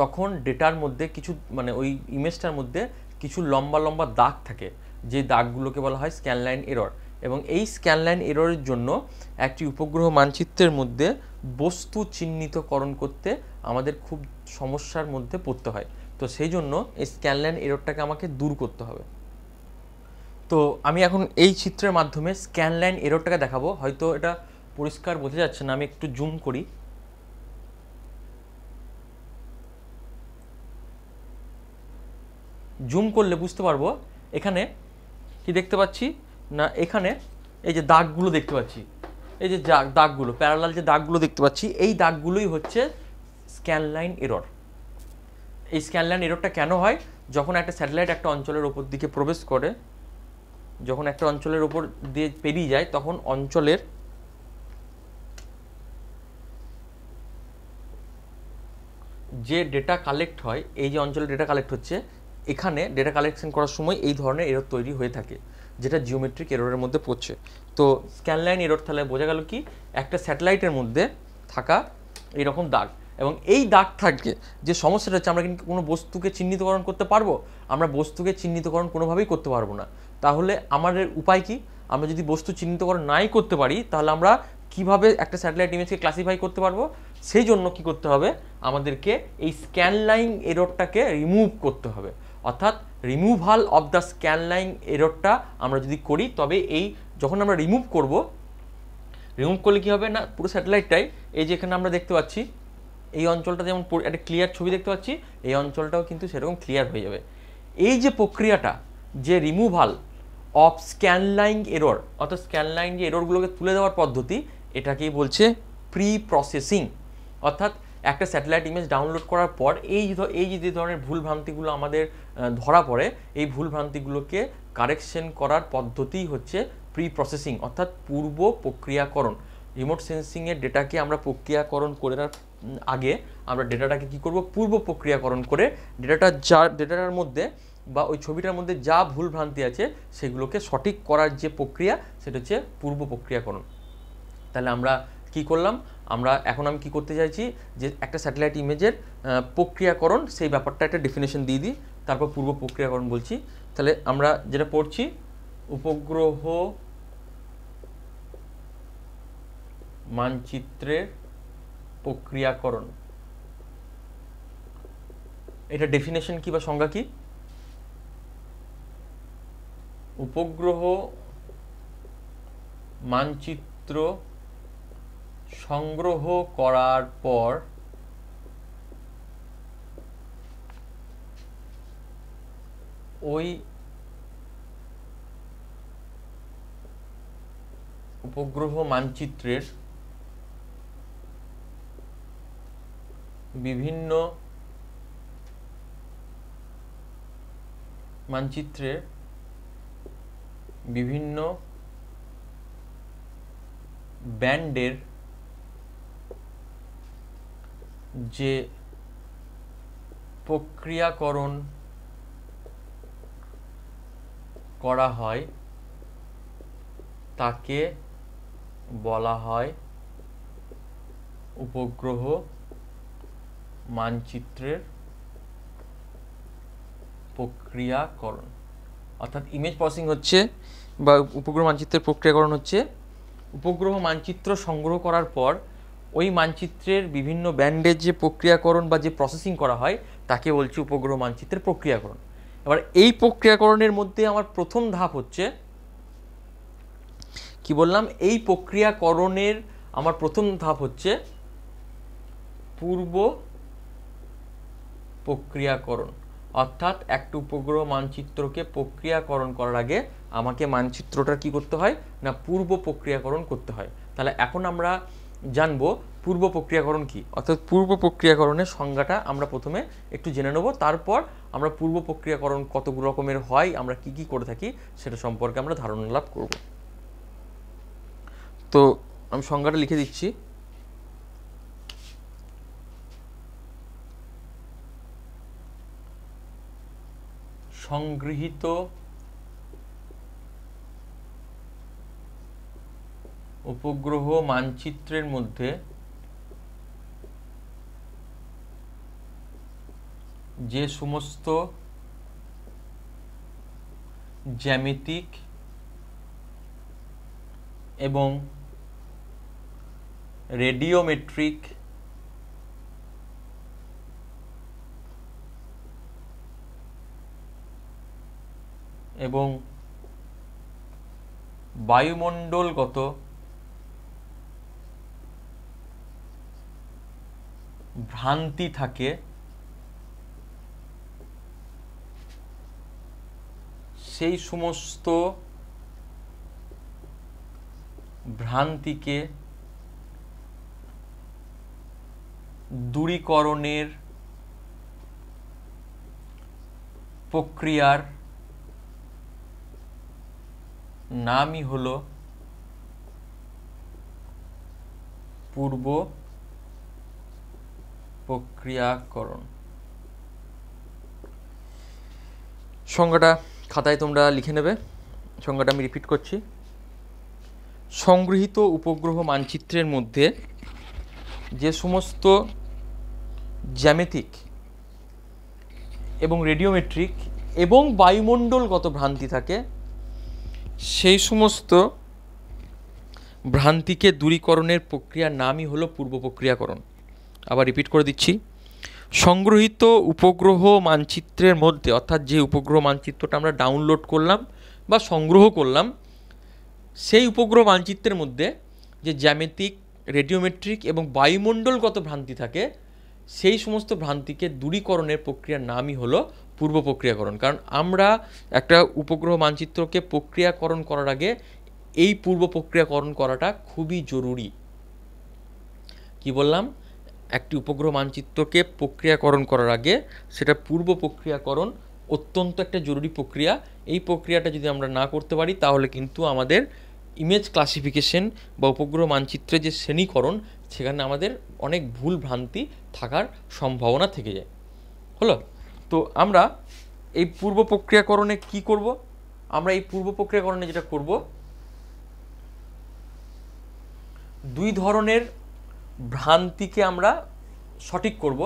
[SPEAKER 1] তখন ডেটার মধ্যে কিছু মানে ওই ইমেজটার মধ্যে কিছু লম্বা লম্বা দাগ থাকে যে দাগগুলোকে বলা হয় স্ক্যানলাইন এরর এবং এই স্ক্যানলাইন এররের জন্য একটি উপগ্রহ মানচিত্রের মধ্যে বস্তু চিহ্নিতকরণ করতে আমাদের খুব সমস্যার মধ্যে পড়তে হয় তো সেই জন্য এই স্ক্যানলাইন এরোরটাকে আমাকে দূর করতে হবে তো আমি এখন এই চিত্রের মাধ্যমে স্ক্যানলাইন এরোরটাকে দেখাবো হয়তো এটা পরিষ্কার বোঝা যাচ্ছে না আমি একটু জুম করি জুম করলে বুঝতে পারবো এখানে কি দেখতে পাচ্ছি না এখানে এই যে দাগগুলো দেখতে পাচ্ছি এই যে দাগগুলো প্যারালাল যে দাগগুলো দেখতে পাচ্ছি এই দাগগুলোই হচ্ছে স্ক্যান লাইন এরর এই স্ক্যান লাইন এররটা কেন হয় যখন একটা স্যাটেলাইট একটা অঞ্চলের ওপর দিকে প্রবেশ করে যখন একটা অঞ্চলের ওপর দিয়ে পেরিয়ে যায় তখন অঞ্চলের যে ডেটা কালেক্ট হয় এই যে অঞ্চলে ডেটা কালেক্ট হচ্ছে এখানে ডেটা কালেকশন করার সময় এই ধরনের এরর তৈরি হয়ে থাকে যেটা জিওমেট্রিক এররের মধ্যে পড়ছে তো স্ক্যানলাইন এরর তাহলে বোঝা গেল কি একটা স্যাটেলাইটের মধ্যে থাকা এরকম দাগ এবং এই দাগ থাকলে যে সমস্যাটা হচ্ছে আমরা কিন্তু কোনো বস্তুকে চিহ্নিতকরণ করতে পারবো আমরা বস্তুকে চিহ্নিতকরণ কোনোভাবেই করতে পারবো না তাহলে আমাদের উপায় কি আমরা যদি বস্তু চিহ্নিতকরণ নাই করতে পারি তাহলে আমরা কিভাবে একটা স্যাটেলাইট ইমেজকে ক্লাসিফাই করতে পারবো সেই জন্য কি করতে হবে আমাদেরকে এই স্ক্যান লাইন এরোডটাকে রিমুভ করতে হবে অর্থাৎ removal of the scan line এরোডটা আমরা যদি করি তবে এই যখন আমরা রিমুভ করব রিমুভ করলে কী হবে না পুরো স্যাটেলাইটটাই এই যে এখানে আমরা দেখতে পাচ্ছি এই অঞ্চলটা যেমন একটা ক্লিয়ার ছবি দেখতে পাচ্ছি এই অঞ্চলটাও কিন্তু সেরকম ক্লিয়ার হয়ে যাবে এই যে প্রক্রিয়াটা যে রিমুভাল অফ স্ক্যানলাইন এরর অর্থাৎ স্ক্যানলাইন যে এররগুলোকে তুলে দেওয়ার পদ্ধতি এটাকেই বলছে প্রি প্রসেসিং অর্থাৎ একটা স্যাটেলাইট ইমেজ ডাউনলোড করার পর এই এই যে ধরনের ভুলভ্রান্তিগুলো আমাদের ধরা পড়ে এই ভুলভ্রান্তিগুলোকে কারেকশন করার পদ্ধতিই হচ্ছে প্রি প্রসেসিং অর্থাৎ পূর্ব প্রক্রিয়াকরণ রিমোট সেন্সিংয়ের ডেটাকে আমরা প্রক্রিয়াকরণ করে আগে আমরা ডেটাটাকে কি করব পূর্ব প্রক্রিয়াকরণ করে ডেটাটা যা ডেটাটার মধ্যে বা ওই ছবিটার মধ্যে যা ভুল ভ্রান্তি আছে সেগুলোকে সঠিক করার যে প্রক্রিয়া সেটা হচ্ছে পূর্ব প্রক্রিয়াকরণ তাহলে আমরা কি করলাম আমরা এখন আমি কি করতে চাইছি যে একটা স্যাটেলাইট ইমেজের প্রক্রিয়াকরণ সেই ব্যাপারটা একটা ডেফিনেশন দিয়ে দিই তারপর পূর্ব প্রক্রিয়াকরণ বলছি তাহলে আমরা যেটা পড়ছি উপগ্রহ মানচিত্রের প্রক্রিয়াকরণ এটা ডেফিনেশন কি বা সংজ্ঞা কি উপগ্রহ মানচিত্র সংগ্রহ করার পর ওই উপগ্রহ মানচিত্রের বিভিন্ন মানচিত্রের বিভিন্ন ব্যান্ডের যে প্রক্রিয়াকরণ করা হয় তাকে বলা হয় উপগ্রহ মানচিত্রের প্রক্রিয়াকরণ অর্থাৎ ইমেজ প্রসেসিং হচ্ছে বা উপগ্রহ মানচিত্রের প্রক্রিয়াকরণ হচ্ছে উপগ্রহ মানচিত্র সংগ্রহ করার পর ওই মানচিত্রের বিভিন্ন ব্যান্ডের যে প্রক্রিয়াকরণ বা যে প্রসেসিং করা হয় তাকে বলছে উপগ্রহ মানচিত্রের প্রক্রিয়াকরণ এবার এই প্রক্রিয়াকরণের মধ্যে আমার প্রথম ধাপ হচ্ছে কি বললাম এই প্রক্রিয়াকরণের আমার প্রথম ধাপ হচ্ছে পূর্ব প্রক্রিয়াকরণ অর্থাৎ একটু উপগ্রহ মানচিত্রকে প্রক্রিয়াকরণ করার আগে আমাকে মানচিত্রটা কি করতে হয় না পূর্ব প্রক্রিয়াকরণ করতে হয় তাহলে এখন আমরা জানবো পূর্ব প্রক্রিয়াকরণ কি অর্থাৎ পূর্ব প্রক্রিয়াকরণের সংজ্ঞাটা আমরা প্রথমে একটু জেনে নেব তারপর আমরা পূর্ব প্রক্রিয়াকরণ কত রকমের হয় আমরা কি কি করে থাকি সেটা সম্পর্কে আমরা ধারণা লাভ করব তো আমি সংজ্ঞাটা লিখে দিচ্ছি সংগৃহীত উপগ্রহ মানচিত্রের মধ্যে যে সমস্ত জ্যামিতিক এবং রেডিওমেট্রিক এবং বায়ুমণ্ডলগত ভ্রান্তি থাকে সেই সমস্ত ভ্রান্তিকে দূরীকরণের প্রক্রিয়ার নামই হলো পূর্ব প্রক্রিয়াকরণ সংজ্ঞাটা খাতায় তোমরা লিখে নেবে সংজ্ঞাটা আমি রিপিট করছি সংগৃহীত উপগ্রহ মানচিত্রের মধ্যে যে সমস্ত জ্যামেতিক এবং রেডিওমেট্রিক এবং বায়ুমণ্ডলগত ভ্রান্তি থাকে সেই সমস্ত ভ্রান্তিকে দূরীকরণের প্রক্রিয়ার নামই হলো পূর্ব প্রক্রিয়াকরণ আবার রিপিট করে দিচ্ছি সংগ্রহিত উপগ্রহ মানচিত্রের মধ্যে অর্থাৎ যে উপগ্রহ মানচিত্রটা আমরা ডাউনলোড করলাম বা সংগ্রহ করলাম সেই উপগ্রহ মানচিত্রের মধ্যে যে জ্যামিতিক রেডিওমেট্রিক এবং বায়ুমণ্ডলগত ভ্রান্তি থাকে সেই সমস্ত ভ্রান্তিকে দূরীকরণের প্রক্রিয়ার নামই হলো পূর্ব প্রক্রিয়াকরণ কারণ আমরা একটা উপগ্রহ মানচিত্রকে প্রক্রিয়াকরণ করার আগে এই পূর্ব প্রক্রিয়াকরণ করাটা খুবই জরুরি কি বললাম একটি উপগ্রহ মানচিত্রকে প্রক্রিয়াকরণ করার আগে সেটা পূর্ব প্রক্রিয়াকরণ অত্যন্ত একটা জরুরি প্রক্রিয়া এই প্রক্রিয়াটা যদি আমরা না করতে পারি তাহলে কিন্তু আমাদের ইমেজ ক্লাসিফিকেশন বা উপগ্রহ মানচিত্রে যে শ্রেণীকরণ সেখানে আমাদের অনেক ভুল ভ্রান্তি থাকার সম্ভাবনা থেকে যায় হলো তো আমরা এই পূর্ব প্রক্রিয়াকরণে কি করব আমরা এই পূর্ব প্রক্রিয়াকরণে যেটা করব দুই ধরনের ভ্রান্তিকে আমরা সঠিক করব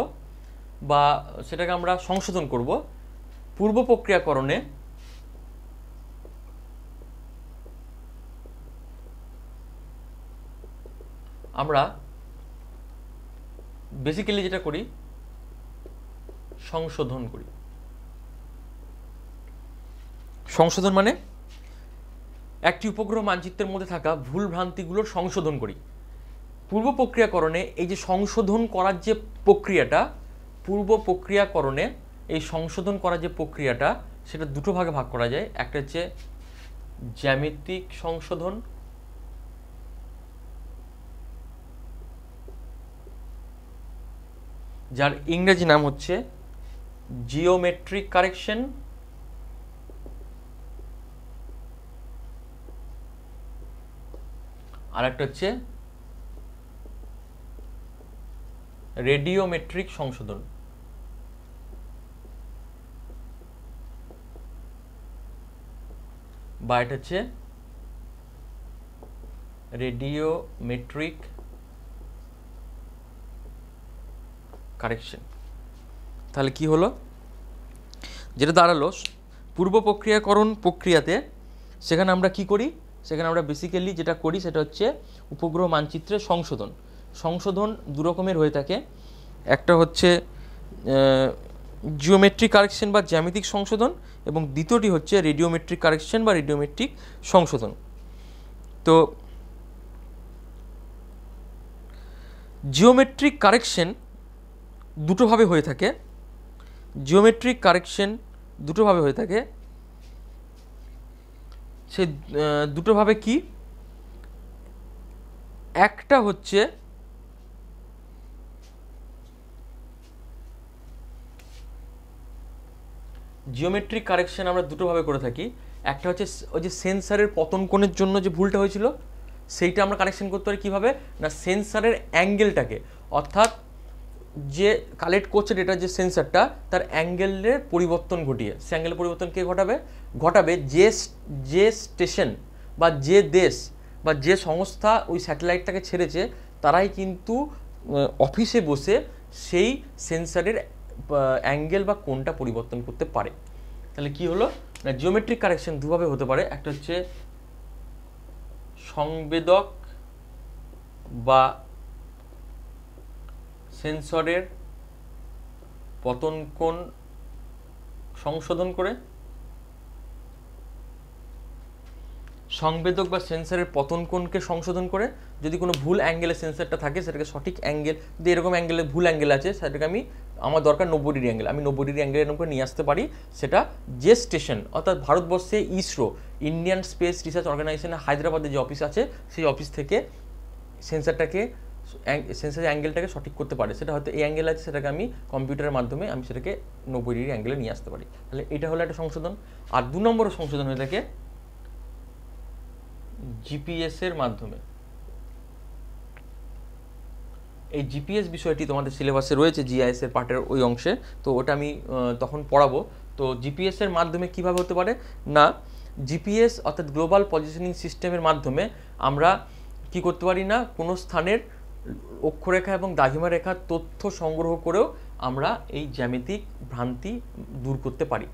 [SPEAKER 1] বা সেটাকে আমরা সংশোধন করব পূর্ব প্রক্রিয়াকরণে আমরা বেসিক্যালি যেটা করি সংশোধন করি সংশোধন মানে একটি উপগ্রহ মানচিত্রের মধ্যে থাকা ভুল ভ্রান্তিগুলোর সংশোধন করি পূর্ব প্রক্রিয়াকরণে এই যে সংশোধন করার যে প্রক্রিয়াটা পূর্ব প্রক্রিয়াকরণে এই সংশোধন করার যে প্রক্রিয়াটা সেটা দুটো ভাগে ভাগ করা যায় একটা হচ্ছে জ্যামিতিক সংশোধন যার ইংরেজি নাম হচ্ছে geometric correction আর একটা হচ্ছে রেডিওমেট্রিক সংশোধন বা এটা হচ্ছে রেডিওমেট্রিক কারেকশন তাহলে কি হলো যেটা দাঁড়ালো পূর্ব প্রক্রিয়াকরণ প্রক্রিয়াতে সেখানে আমরা কি করি সেখানে আমরা বেসিক্যালি যেটা করি সেটা হচ্ছে উপগ্রহ মানচিত্রে সংশোধন সংশোধন দু রকমের হয়ে থাকে একটা হচ্ছে জিওমেট্রিক কারেকশন বা জ্যামিতিক সংশোধন এবং দ্বিতীয়টি হচ্ছে রেডিওমেট্রিক কারেকশন বা রেডিওমেট্রিক সংশোধন তো জিওমেট্রিক কারেকশন দুটোভাবে হয়ে থাকে জিওমেট্রিক কারেকশন দুটোভাবে হয়ে থাকে সে দুটোভাবে কি একটা হচ্ছে জিওমেট্রিক কারেকশন আমরা দুটোভাবে করে থাকি একটা হচ্ছে ওই যে সেন্সারের পতন কোণের জন্য যে ভুলটা হয়েছিল সেইটা আমরা কারেকশন করতে পারি কীভাবে না সেন্সারের অ্যাঙ্গেলটাকে অর্থাৎ যে কালেক্ট করছে ডেটার যে সেন্সারটা তার অ্যাঙ্গেলের পরিবর্তন ঘটিয়ে সে অ্যাঙ্গেলের পরিবর্তন কে ঘটাবে ঘটাবে যে যে স্টেশন বা যে দেশ বা যে সংস্থা ওই স্যাটেলাইটটাকে ছেড়েছে তারাই কিন্তু অফিসে বসে সেই সেন্সারের অ্যাঙ্গেল বা কোনটা পরিবর্তন করতে পারে তাহলে কি হলো না জিওমেট্রিক কারেকশন দুভাবে হতে পারে একটা হচ্ছে সংবেদক বা সেন্সরের পতন কোণ সংশোধন করে সংবেদক বা সেন্সারের পতন কোণকে সংশোধন করে যদি কোনো ভুল অ্যাঙ্গেলে সেন্সারটা থাকে সেটাকে সঠিক অ্যাঙ্গেল যদি এরকম অ্যাঙ্গেলে ভুল অ্যাঙ্গেল আছে সেটাকে আমি আমার দরকার নব্বই ডিগ্রি অ্যাঙ্গেল আমি নব্বই ডিগ্রি অ্যাঙ্গেল এরকম করে নিয়ে আসতে পারি সেটা যে স্টেশন অর্থাৎ ভারতবর্ষে ISRO Indian space research organisation হায়দ্রাবাদে যে অফিস আছে সেই অফিস থেকে সেন্সারটাকে সেন্সারের অ্যাঙ্গেলটাকে সঠিক করতে পারে সেটা হয়তো এই অ্যাঙ্গেল আছে সেটাকে আমি কম্পিউটারের মাধ্যমে আমি সেটাকে নব্বই ডিগ্রি অ্যাঙ্গেলে নিয়ে আসতে পারি তাহলে এটা হলো একটা সংশোধন আর দু নম্বর সংশোধন হয়ে থাকে জিপিএসের মাধ্যমে এই জিপিএস বিষয়টি তোমাদের সিলেবাসে রয়েছে জিআইএসের পার্টের ওই অংশে তো ওটা আমি তখন পড়াবো তো জিপিএসের মাধ্যমে কিভাবে হতে পারে না জিপিএস অর্থাৎ গ্লোবাল পজিশনিং সিস্টেমের মাধ্যমে আমরা কি করতে পারি না কোনো স্থানের অক্ষরেখা এবং দাঘিমা রেখার তথ্য সংগ্রহ করেও আমরা এই জ্যামিতিক ভ্রান্তি দূর করতে পারি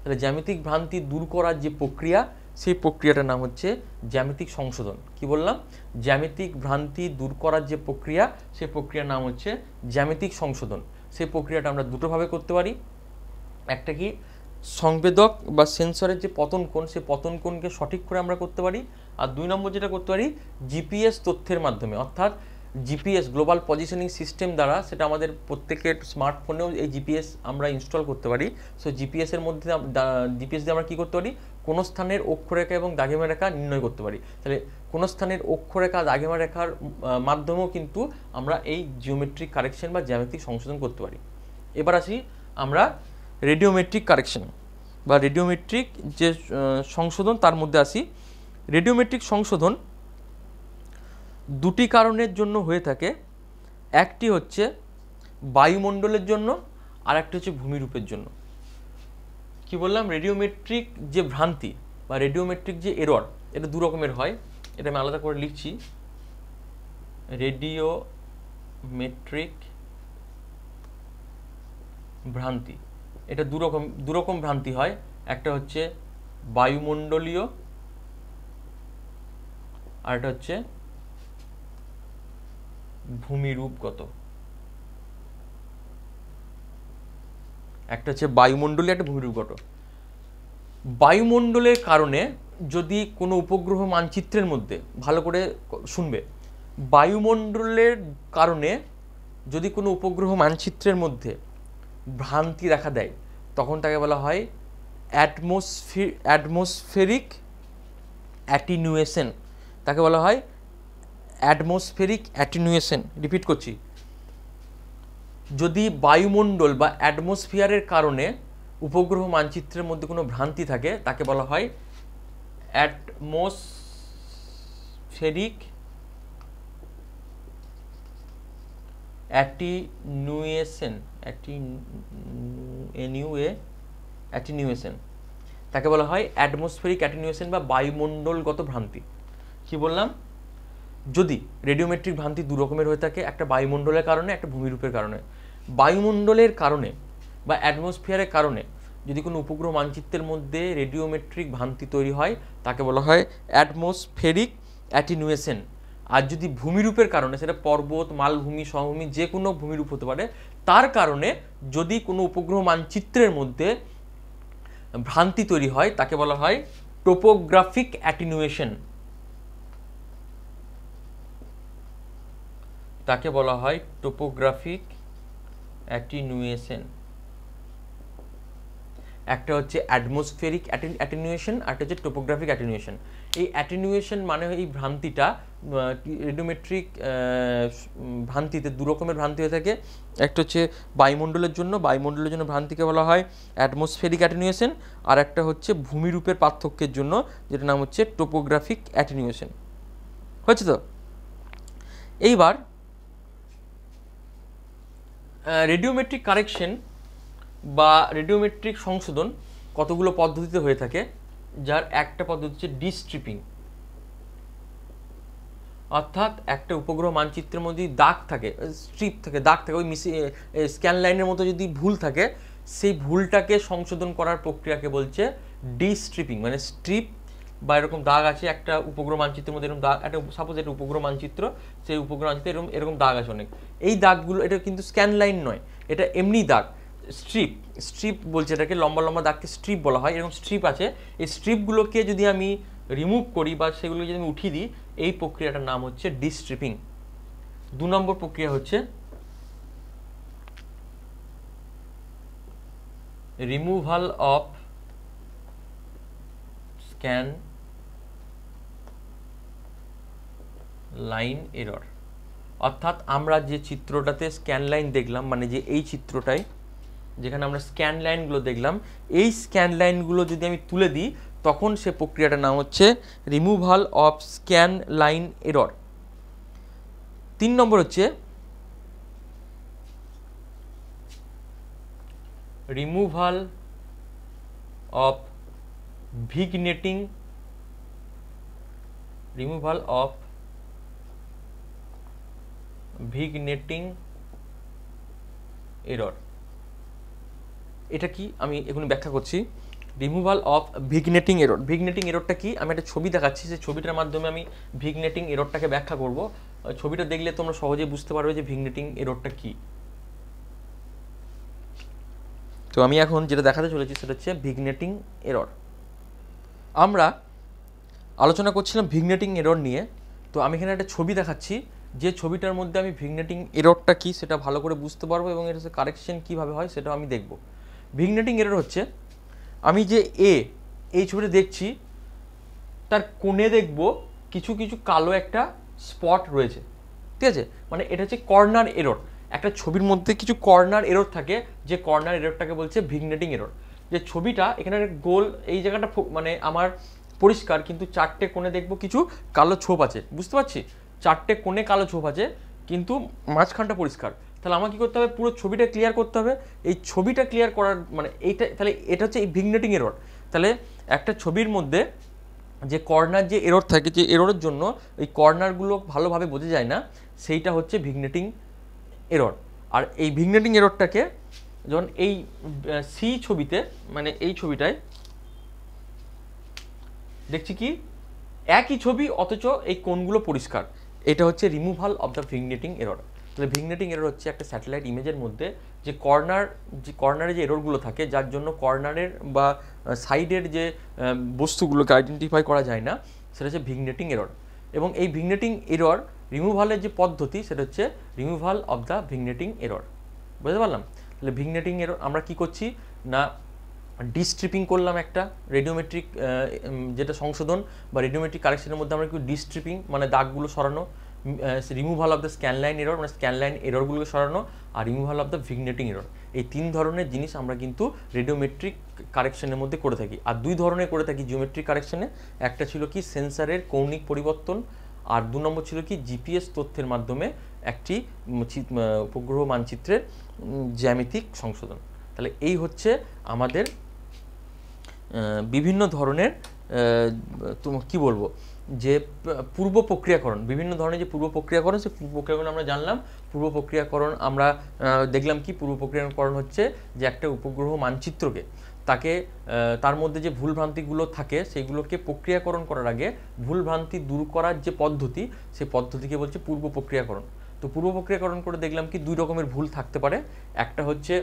[SPEAKER 1] তাহলে জ্যামিতিক ভ্রান্তি দূর করার যে প্রক্রিয়া সেই প্রক্রিয়াটার নাম হচ্ছে জ্যামিতিক সংশোধন কি বললাম জ্যামিতিক ভ্রান্তি দূর করার যে প্রক্রিয়া সেই প্রক্রিয়ার নাম হচ্ছে জ্যামিতিক সংশোধন সেই প্রক্রিয়াটা আমরা দুটোভাবে করতে পারি একটা কি সংবেদক বা সেন্সরের যে পতন কোণ সেই পতন কোণকে সঠিক করে আমরা করতে পারি আর দুই নম্বর যেটা করতে পারি জিপিএস তথ্যের মাধ্যমে অর্থাৎ জিপিএস গ্লোবাল পজিশনিং সিস্টেম দ্বারা সেটা আমাদের প্রত্যেকের স্মার্টফোনেও এই জিপিএস আমরা ইনস্টল করতে পারি সো জিপিএসের মধ্যে জিপিএস দিয়ে আমরা কী করতে পারি কোনো স্থানের অক্ষরেখা এবং দাগেমা রেখা নির্ণয় করতে পারি তাহলে কোনো স্থানের অক্ষরেখা দাগেমা রেখার মাধ্যমেও কিন্তু আমরা এই জিওমেট্রিক কারেকশন বা জ্যামেট্রিক সংশোধন করতে পারি এবার আসি আমরা রেডিওমেট্রিক কারেকশন বা রেডিওমেট্রিক যে সংশোধন তার মধ্যে আসি রেডিওমেট্রিক সংশোধন দুটি কারণের জন্য হয়ে থাকে একটি হচ্ছে বায়ুমণ্ডলের জন্য আর একটি হচ্ছে ভূমিরূপের জন্য কি বললাম রেডিওমেট্রিক যে ভ্রান্তি বা রেডিওমেট্রিক যে এরর এটা দু রকমের হয় এটা আমি আলাদা করে লিখছি রেডিওমেট্রিক ভ্রান্তি এটা দুরকম দুরকম ভ্রান্তি হয় একটা হচ্ছে বায়ুমণ্ডলীয় আর একটা হচ্ছে ভূমিরূপ কত একটা হচ্ছে বায়ুমণ্ডলীয় একটা ভূমিরূপগত বায়ুমণ্ডলের কারণে যদি কোনো উপগ্রহ মানচিত্রের মধ্যে ভালো করে শুনবে বায়ুমণ্ডলের কারণে যদি কোনো উপগ্রহ মানচিত্রের মধ্যে ভ্রান্তি দেখা দেয় তখন তাকে বলা হয় অ্যাটমসফি অ্যাটমসফেরিক অ্যাটিনুয়েশন তাকে বলা হয় অ্যাটমসফেরিক অ্যাটিনুয়েশন রিপিট করছি যদি বায়ুমণ্ডল বা অ্যাটমসফিয়ারের কারণে উপগ্রহ মানচিত্রের মধ্যে কোনো ভ্রান্তি থাকে তাকে বলা হয় অ্যাটমসফেরিক অ্যাটিনুয়েশন অ্যাটিনুয়ে অ্যাটিনিউয়েশন তাকে বলা হয় অ্যাটমসফেরিক অ্যাটিনিউয়েশন বা বায়ুমণ্ডলগত ভ্রান্তি কি বললাম যদি রেডিওমেট্রিক ভ্রান্তি দু রকমের হয়ে থাকে একটা বায়ুমণ্ডলের কারণে একটা ভূমিরূপের কারণে বায়ুমণ্ডলের কারণে বা অ্যাটমসফিয়ারের কারণে যদি কোনো উপগ্রহ মানচিত্রের মধ্যে রেডিওমেট্রিক ভ্রান্তি তৈরি হয় তাকে বলা হয় অ্যাটমসফেরিক অ্যাটিনুয়েশন আর যদি ভূমিরূপের কারণে সেটা পর্বত মালভূমি সমভূমি যে কোনো ভূমিরূপ হতে পারে তার কারণে যদি কোনো উপগ্রহ মানচিত্রের মধ্যে ভ্রান্তি তৈরি হয় তাকে বলা হয় টোপোগ্রাফিক অ্যাটিনুয়েশন তাকে বলা হয় টোপোগ্রাফিক অ্যাটিনুয়েশন একটা হচ্ছে অ্যাটমসফেরিক অ্যাটিনুয়েশন একটা হচ্ছে টোপোগ্রাফিক অ্যাটিনুয়েশন এই অ্যাটিনুয়েশন মানে এই ভ্রান্তিটা রেডোমেট্রিক ভ্রান্তিতে দু রকমের ভ্রান্তি হয়ে থাকে একটা হচ্ছে বায়ুমণ্ডলের জন্য বায়ুমণ্ডলের জন্য ভ্রান্তিকে বলা হয় অ্যাটমসফেরিক অ্যাটিনুয়েশন আর একটা হচ্ছে ভূমিরূপের পার্থক্যের জন্য যেটা নাম হচ্ছে টোপোগ্রাফিক অ্যাটিনুয়েশন হয়েছে তো এইবার রেডিওমেট্রিক কারেকশন বা রেডিওমেট্রিক সংশোধন কতগুলো পদ্ধতিতে হয়ে থাকে যার একটা পদ্ধতি হচ্ছে ডিস্ট্রিপিং অর্থাৎ একটা উপগ্রহ মানচিত্রের মধ্যে দাগ থাকে স্ট্রিপ থাকে দাগ থাকে ওই মিসি স্ক্যান লাইনের মতো যদি ভুল থাকে সেই ভুলটাকে সংশোধন করার প্রক্রিয়াকে বলছে ডিস্ট্রিপিং মানে স্ট্রিপ বা এরকম দাগ আছে একটা উপগ্রহ মানচিত্রের মধ্যে এরকম দাগ একটা সাপোজ একটা উপগ্রহ মানচিত্র সেই উপগ্রহ মানচিত্রে এরকম এরকম দাগ আছে অনেক এই দাগগুলো এটা কিন্তু স্ক্যান লাইন নয় এটা এমনি দাগ স্ট্রিপ স্ট্রিপ বলছে এটাকে লম্বা লম্বা দাগকে স্ট্রিপ বলা হয় এরকম স্ট্রিপ আছে এই স্ট্রিপগুলোকে যদি আমি রিমুভ করি বা সেগুলোকে যদি আমি উঠিয়ে দিই এই প্রক্রিয়াটার নাম হচ্ছে ডিস্ট্রিপিং দু নম্বর প্রক্রিয়া হচ্ছে removal of scan line error অর্থাৎ আমরা যে চিত্রটাতে স্ক্যান লাইন দেখলাম মানে যে এই চিত্রটায় যেখানে আমরা স্ক্যান লাইনগুলো দেখলাম এই স্ক্যান লাইনগুলো যদি আমি তুলে দিই তখন সে প্রক্রিয়াটার নাম হচ্ছে removal of scan line error তিন নম্বর হচ্ছে removal of vignetting removal of vignetting error এটা কি আমি এখন ব্যাখ্যা করছি removal of vignetting error vignetting এররটা কি আমি একটা ছবি দেখাচ্ছি সেই ছবিটার মাধ্যমে আমি ভিগনেটিং এররটাকে ব্যাখ্যা করব ছবিটা দেখলে তোমরা সহজে বুঝতে পারবে যে ভিগনেটিং এররটা কি তো আমি এখন যেটা দেখাতে চলেছি সেটা হচ্ছে ভিগনেটিং এরর আমরা আলোচনা করছিলাম ভিগনেটিং এরর নিয়ে তো আমি এখানে একটা ছবি দেখাচ্ছি যে ছবিটার মধ্যে আমি ভিগনেটিং এররটা কী সেটা ভালো করে বুঝতে পারবো এবং এর কারেকশন কীভাবে হয় সেটাও আমি দেখব ভিগনেটিং এরর হচ্ছে আমি যে এ এই ছবিটা দেখছি তার কোণে দেখব কিছু কিছু কালো একটা স্পট রয়েছে ঠিক আছে মানে এটা হচ্ছে কর্নার এরর একটা ছবির মধ্যে কিছু কর্নার এরর থাকে যে কর্নার এররটাকে বলছে ভিগনেটিং এরর যে ছবিটা এখানে গোল এই জায়গাটা মানে আমার পরিষ্কার কিন্তু চারটে কোণে দেখব কিছু কালো ছোপ আছে বুঝতে পারছি চারটে কোণে কালো ছোপ আছে কিন্তু মাঝখানটা পরিষ্কার তাহলে আমাকে কী করতে হবে পুরো ছবিটা ক্লিয়ার করতে হবে এই ছবিটা ক্লিয়ার করার মানে এইটা তাহলে এটা হচ্ছে এই ভিগনেটিং এরর তাহলে একটা ছবির মধ্যে যে কর্নার যে এরর থাকে যে এরোডের জন্য এই কর্নারগুলো ভালোভাবে বোঝা যায় না সেইটা হচ্ছে ভিগনেটিং এরর আর এই ভিগনেটিং এরোডটাকে যখন এই সি ছবিতে মানে এই ছবিটায় দেখছি কি একই ছবি অথচ এই কোণগুলো পরিষ্কার এটা হচ্ছে removal of the vignetting error তাহলে ভিগনেটিং এরর হচ্ছে একটা স্যাটেলাইট ইমেজের মধ্যে যে কর্নার যে কর্নারে যে এররগুলো থাকে যার জন্য কর্নারের বা সাইডের যে বস্তুগুলোকে আইডেন্টিফাই করা যায় না সেটা হচ্ছে ভিগনেটিং এরর এবং এই ভিগনেটিং এরর রিমুভালের যে পদ্ধতি সেটা হচ্ছে removal of the vignetting error বুঝতে পারলাম তাহলে ভিগনেটিং এরর আমরা কি করছি না ডিস্ট্রিপিং মানে করলাম একটা রেডিওমেট্রিক যেটা সংশোধন বা রেডিওমেট্রিক কারেকশনের মধ্যে আমরা একটু ডিস্ট্রিপিং মানে দাগগুলো সরানো removal of the scan line error মানে স্ক্যান লাইন এররগুলোকে সরানো আর removal of the vignetting error এই তিন ধরনের জিনিস আমরা কিন্তু রেডিওমেট্রিক কারেকশনের মধ্যে করে থাকি আর দুই ধরনের করে থাকি জিওমেট্রিক কারেকশনে একটা ছিল কি সেন্সারের কৌণিক পরিবর্তন আর দু নম্বর ছিল কি জিপিএস তথ্যের মাধ্যমে একটি উপগ্রহ মানচিত্রের জ্যামিতিক সংশোধন তাহলে এই হচ্ছে আমাদের বিভিন্ন ধরনের কি বলবো যে পূর্ব প্রক্রিয়াকরণ বিভিন্ন ধরনের যে পূর্ব প্রক্রিয়াকরণ সেই পূর্ব প্রক্রিয়াকরণ আমরা জানলাম পূর্ব প্রক্রিয়াকরণ আমরা দেখলাম কি পূর্ব প্রক্রিয়াকরণ হচ্ছে যে একটা উপগ্রহ মানচিত্রকে তাকে তার মধ্যে যে ভুলভ্রান্তিগুলো থাকে সেইগুলোকে প্রক্রিয়াকরণ করার আগে ভুলভ্রান্তি দূর করার যে পদ্ধতি সেই পদ্ধতিকে বলছে পূর্ব প্রক্রিয়াকরণ তো পূর্ব প্রক্রিয়াকরণ করে দেখলাম কি দুই রকমের ভুল থাকতে পারে একটা হচ্ছে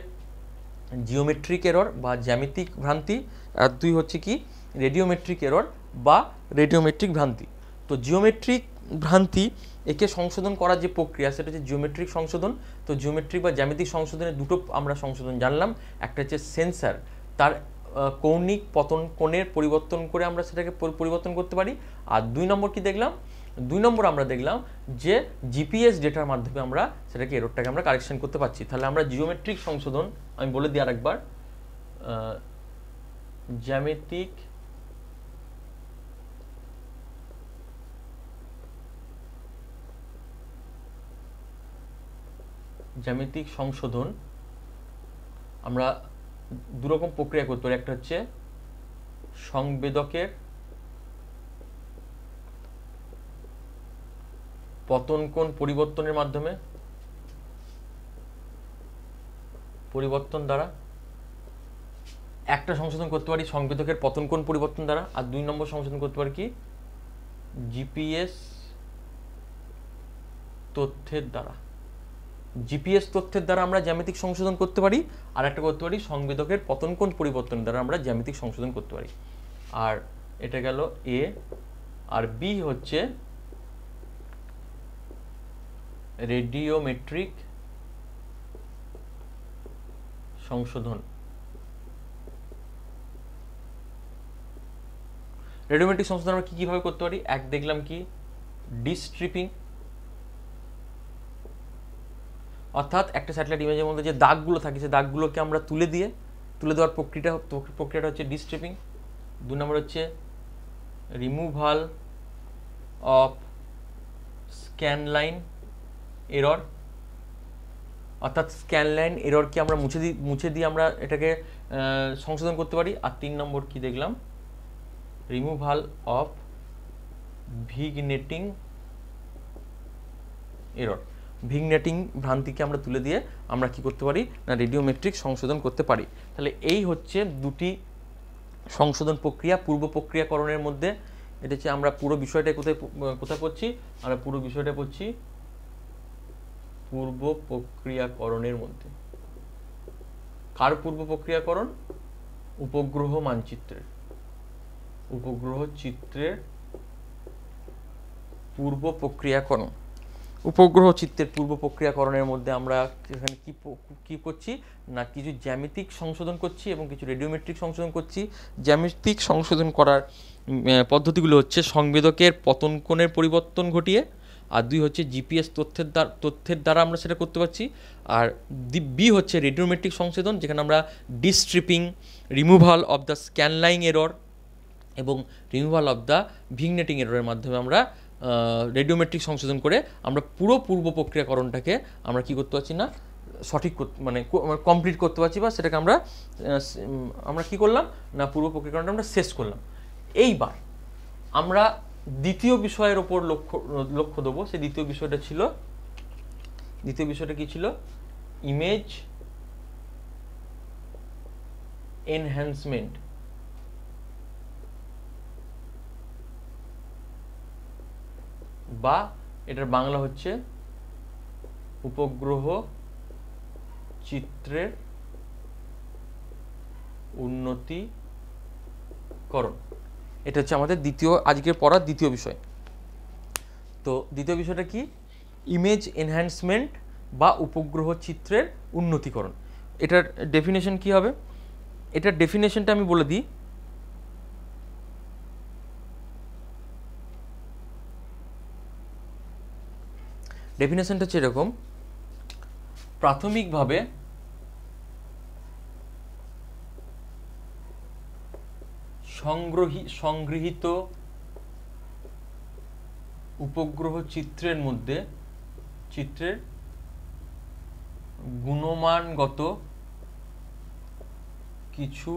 [SPEAKER 1] জিওমেট্রিক এরর বা জ্যামিতিক ভ্রান্তি আর দুই হচ্ছে কি রেডিওমেট্রিক এরর বা রেডিওমেট্রিক ভ্রান্তি তো জিওমেট্রিক ভ্রান্তি একে সংশোধন করার যে প্রক্রিয়া সেটা হচ্ছে জিওমেট্রিক সংশোধন তো জিওমেট্রিক বা জ্যামিতিক সংশোধনের দুটো আমরা সংশোধন জানলাম একটা হচ্ছে সেন্সার তার কৌণিক পতন কোণের পরিবর্তন করে আমরা সেটাকে পরিবর্তন করতে পারি আর দুই নম্বর কি দেখলাম দুই নম্বর আমরা দেখলাম যে জিপিএস ডেটার মাধ্যমে আমরা সেটাকে এরোডটাকে আমরা কারেকশন করতে পারছি তাহলে আমরা জিওমেট্রিক সংশোধন আমি বলে দিই আর একবার জ্যামিতিক জ্যামিতিক সংশোধন আমরা দুরকম প্রক্রিয়া করতে পারি একটা হচ্ছে সংবেদকের পতন কোন পরিবর্তনের মাধ্যমে পরিবর্তন দ্বারা একটা সংশোধন করতে পারি সংকেতকের পতন কোন পরিবর্তন দ্বারা আর দুই নম্বর সংশোধন করতে পারি কি জিপিএস তথ্যের দ্বারা জিপিএস তথ্যের দ্বারা আমরা জ্যামিতিক সংশোধন করতে পারি আর একটা করতে পারি সংবেদকের পতন কোন পরিবর্তন দ্বারা আমরা জ্যামিতিক সংশোধন করতে পারি আর এটা গেল এ আর বি হচ্ছে রেডিওমেট্রিক সংশোধন রেডিওমেট্রিক সংশোধন আমরা কী কীভাবে করতে পারি এক দেখলাম কি ডিস্ট্রিপিং অর্থাৎ একটা স্যাটেলাইট ইমেজের মধ্যে যে দাগগুলো থাকে সেই দাগগুলোকে আমরা তুলে দিয়ে তুলে দেওয়ার প্রক্রিয়াটা প্রক্রিয়াটা হচ্ছে ডিস্ট্রিপিং দু নম্বর হচ্ছে removal of scan line error অর্থাৎ স্ক্যান এরর কি আমরা মুছে দিই মুছে দিয়ে আমরা এটাকে সংশোধন করতে পারি আর তিন নম্বর কি দেখলাম removal of vignetting error vignetting ভ্রান্তিকে আমরা তুলে দিয়ে আমরা কি করতে পারি না রেডিওমেট্রিক সংশোধন করতে পারি তাহলে এই হচ্ছে দুটি সংশোধন প্রক্রিয়া পূর্ব প্রক্রিয়াকরণের মধ্যে এটা হচ্ছে আমরা পুরো বিষয়টা কোথায় কোথায় পড়ছি আমরা পুরো বিষয়টা পড়ছি পূর্ব প্রক্রিয়াকরণের মধ্যে কার পূর্ব প্রক্রিয়াকরণ উপগ্রহ মানচিত্রের উপগ্রহ চিত্রের পূর্ব প্রক্রিয়াকরণ উপগ্রহ চিত্রের পূর্ব প্রক্রিয়াকরণের মধ্যে আমরা এখানে কী কী করছি না কিছু জ্যামিতিক সংশোধন করছি এবং কিছু রেডিওমেট্রিক সংশোধন করছি জ্যামিতিক সংশোধন করার পদ্ধতিগুলো হচ্ছে সংবেদকের পতন কোণের পরিবর্তন ঘটিয়ে আর দুই হচ্ছে জিপিএস তথ্যের দ্বারা তথ্যের দ্বারা আমরা সেটা করতে পারছি আর বি হচ্ছে রেডিওমেট্রিক সংশোধন যেখানে আমরা destriping removal of the scan line error এবং রিমুভাল অফ দ্য ভিগনেটিং এররের মাধ্যমে আমরা রেডিওমেট্রিক সংশোধন করে আমরা পুরো পূর্ব প্রক্রিয়াকরণটাকে আমরা কি করতে পারছি না সঠিক মানে কমপ্লিট মানে করতে পারছি বা সেটাকে আমরা আমরা কি করলাম না পূর্ব প্রক্রিয়াকরণটা আমরা শেষ করলাম এইবার আমরা দ্বিতীয় বিষয়ের ওপর লক্ষ্য লক্ষ্য দেবো সেই দ্বিতীয় বিষয়টা ছিল দ্বিতীয় বিষয়টা কি ছিল ইমেজ এনহ্যান্সমেন্ট বা এটার বাংলা হচ্ছে উপগ্রহ চিত্রের উন্নতিকরণ এটা হচ্ছে আমাদের দ্বিতীয় আজকের পড়ার দ্বিতীয় বিষয় তো দ্বিতীয় বিষয়টা কি ইমেজ এনহ্যান্সমেন্ট বা উপগ্রহ চিত্রের উন্নতিকরণ এটার ডেফিনেশন কি হবে এটার ডেফিনেশনটা আমি বলে দিই ডেফিনেশনটা হচ্ছে এরকম প্রাথমিকভাবে সংগ্রহী সংগৃহীত উপগ্রহ চিত্রের মধ্যে চিত্রের গুণমানগত কিছু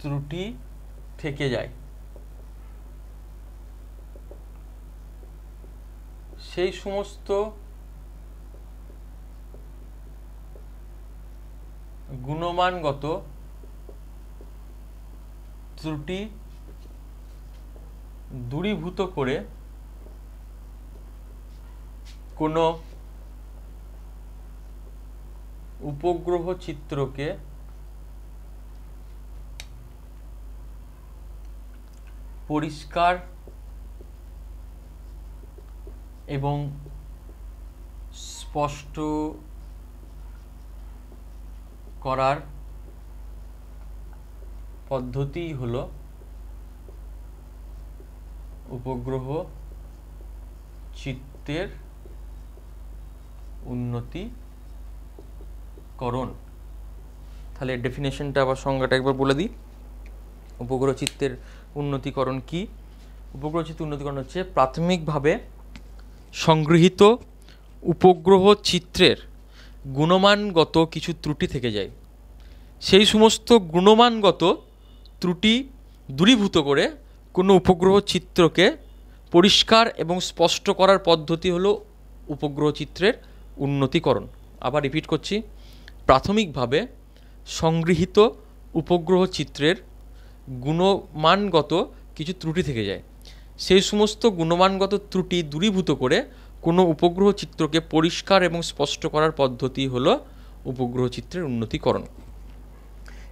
[SPEAKER 1] ত্রুটি থেকে যায় সেই সমস্ত গুণমানগত ত্রুটি দূরীভূত করে কোনো উপগ্রহ চিত্রকে পরিষ্কার এবং স্পষ্ট করার পদ্ধতি হলো উপগ্রহ চিত্তের উন্নতিকরণ তাহলে ডেফিনেশনটা আবার সংজ্ঞাটা একবার বলে দিই উপগ্রহ চিত্তের উন্নতিকরণ কি উপগ্রহ চিত্ত উন্নতিকরণ হচ্ছে প্রাথমিকভাবে সংগৃহীত উপগ্রহ চিত্রের গুণমানগত কিছু ত্রুটি থেকে যায় সেই সমস্ত গুণমানগত ত্রুটি দূরীভূত করে কোনো উপগ্রহ চিত্রকে পরিষ্কার এবং স্পষ্ট করার পদ্ধতি হলো উপগ্রহ চিত্রের উন্নতিকরণ আবার রিপিট করছি প্রাথমিকভাবে সংগৃহীত উপগ্রহ চিত্রের গুণমানগত কিছু ত্রুটি থেকে যায় সেই সমস্ত গুণমানগত ত্রুটি দূরীভূত করে কোনো উপগ্রহ চিত্রকে পরিষ্কার এবং স্পষ্ট করার পদ্ধতি হলো উপগ্রহ চিত্রের উন্নতিকরণ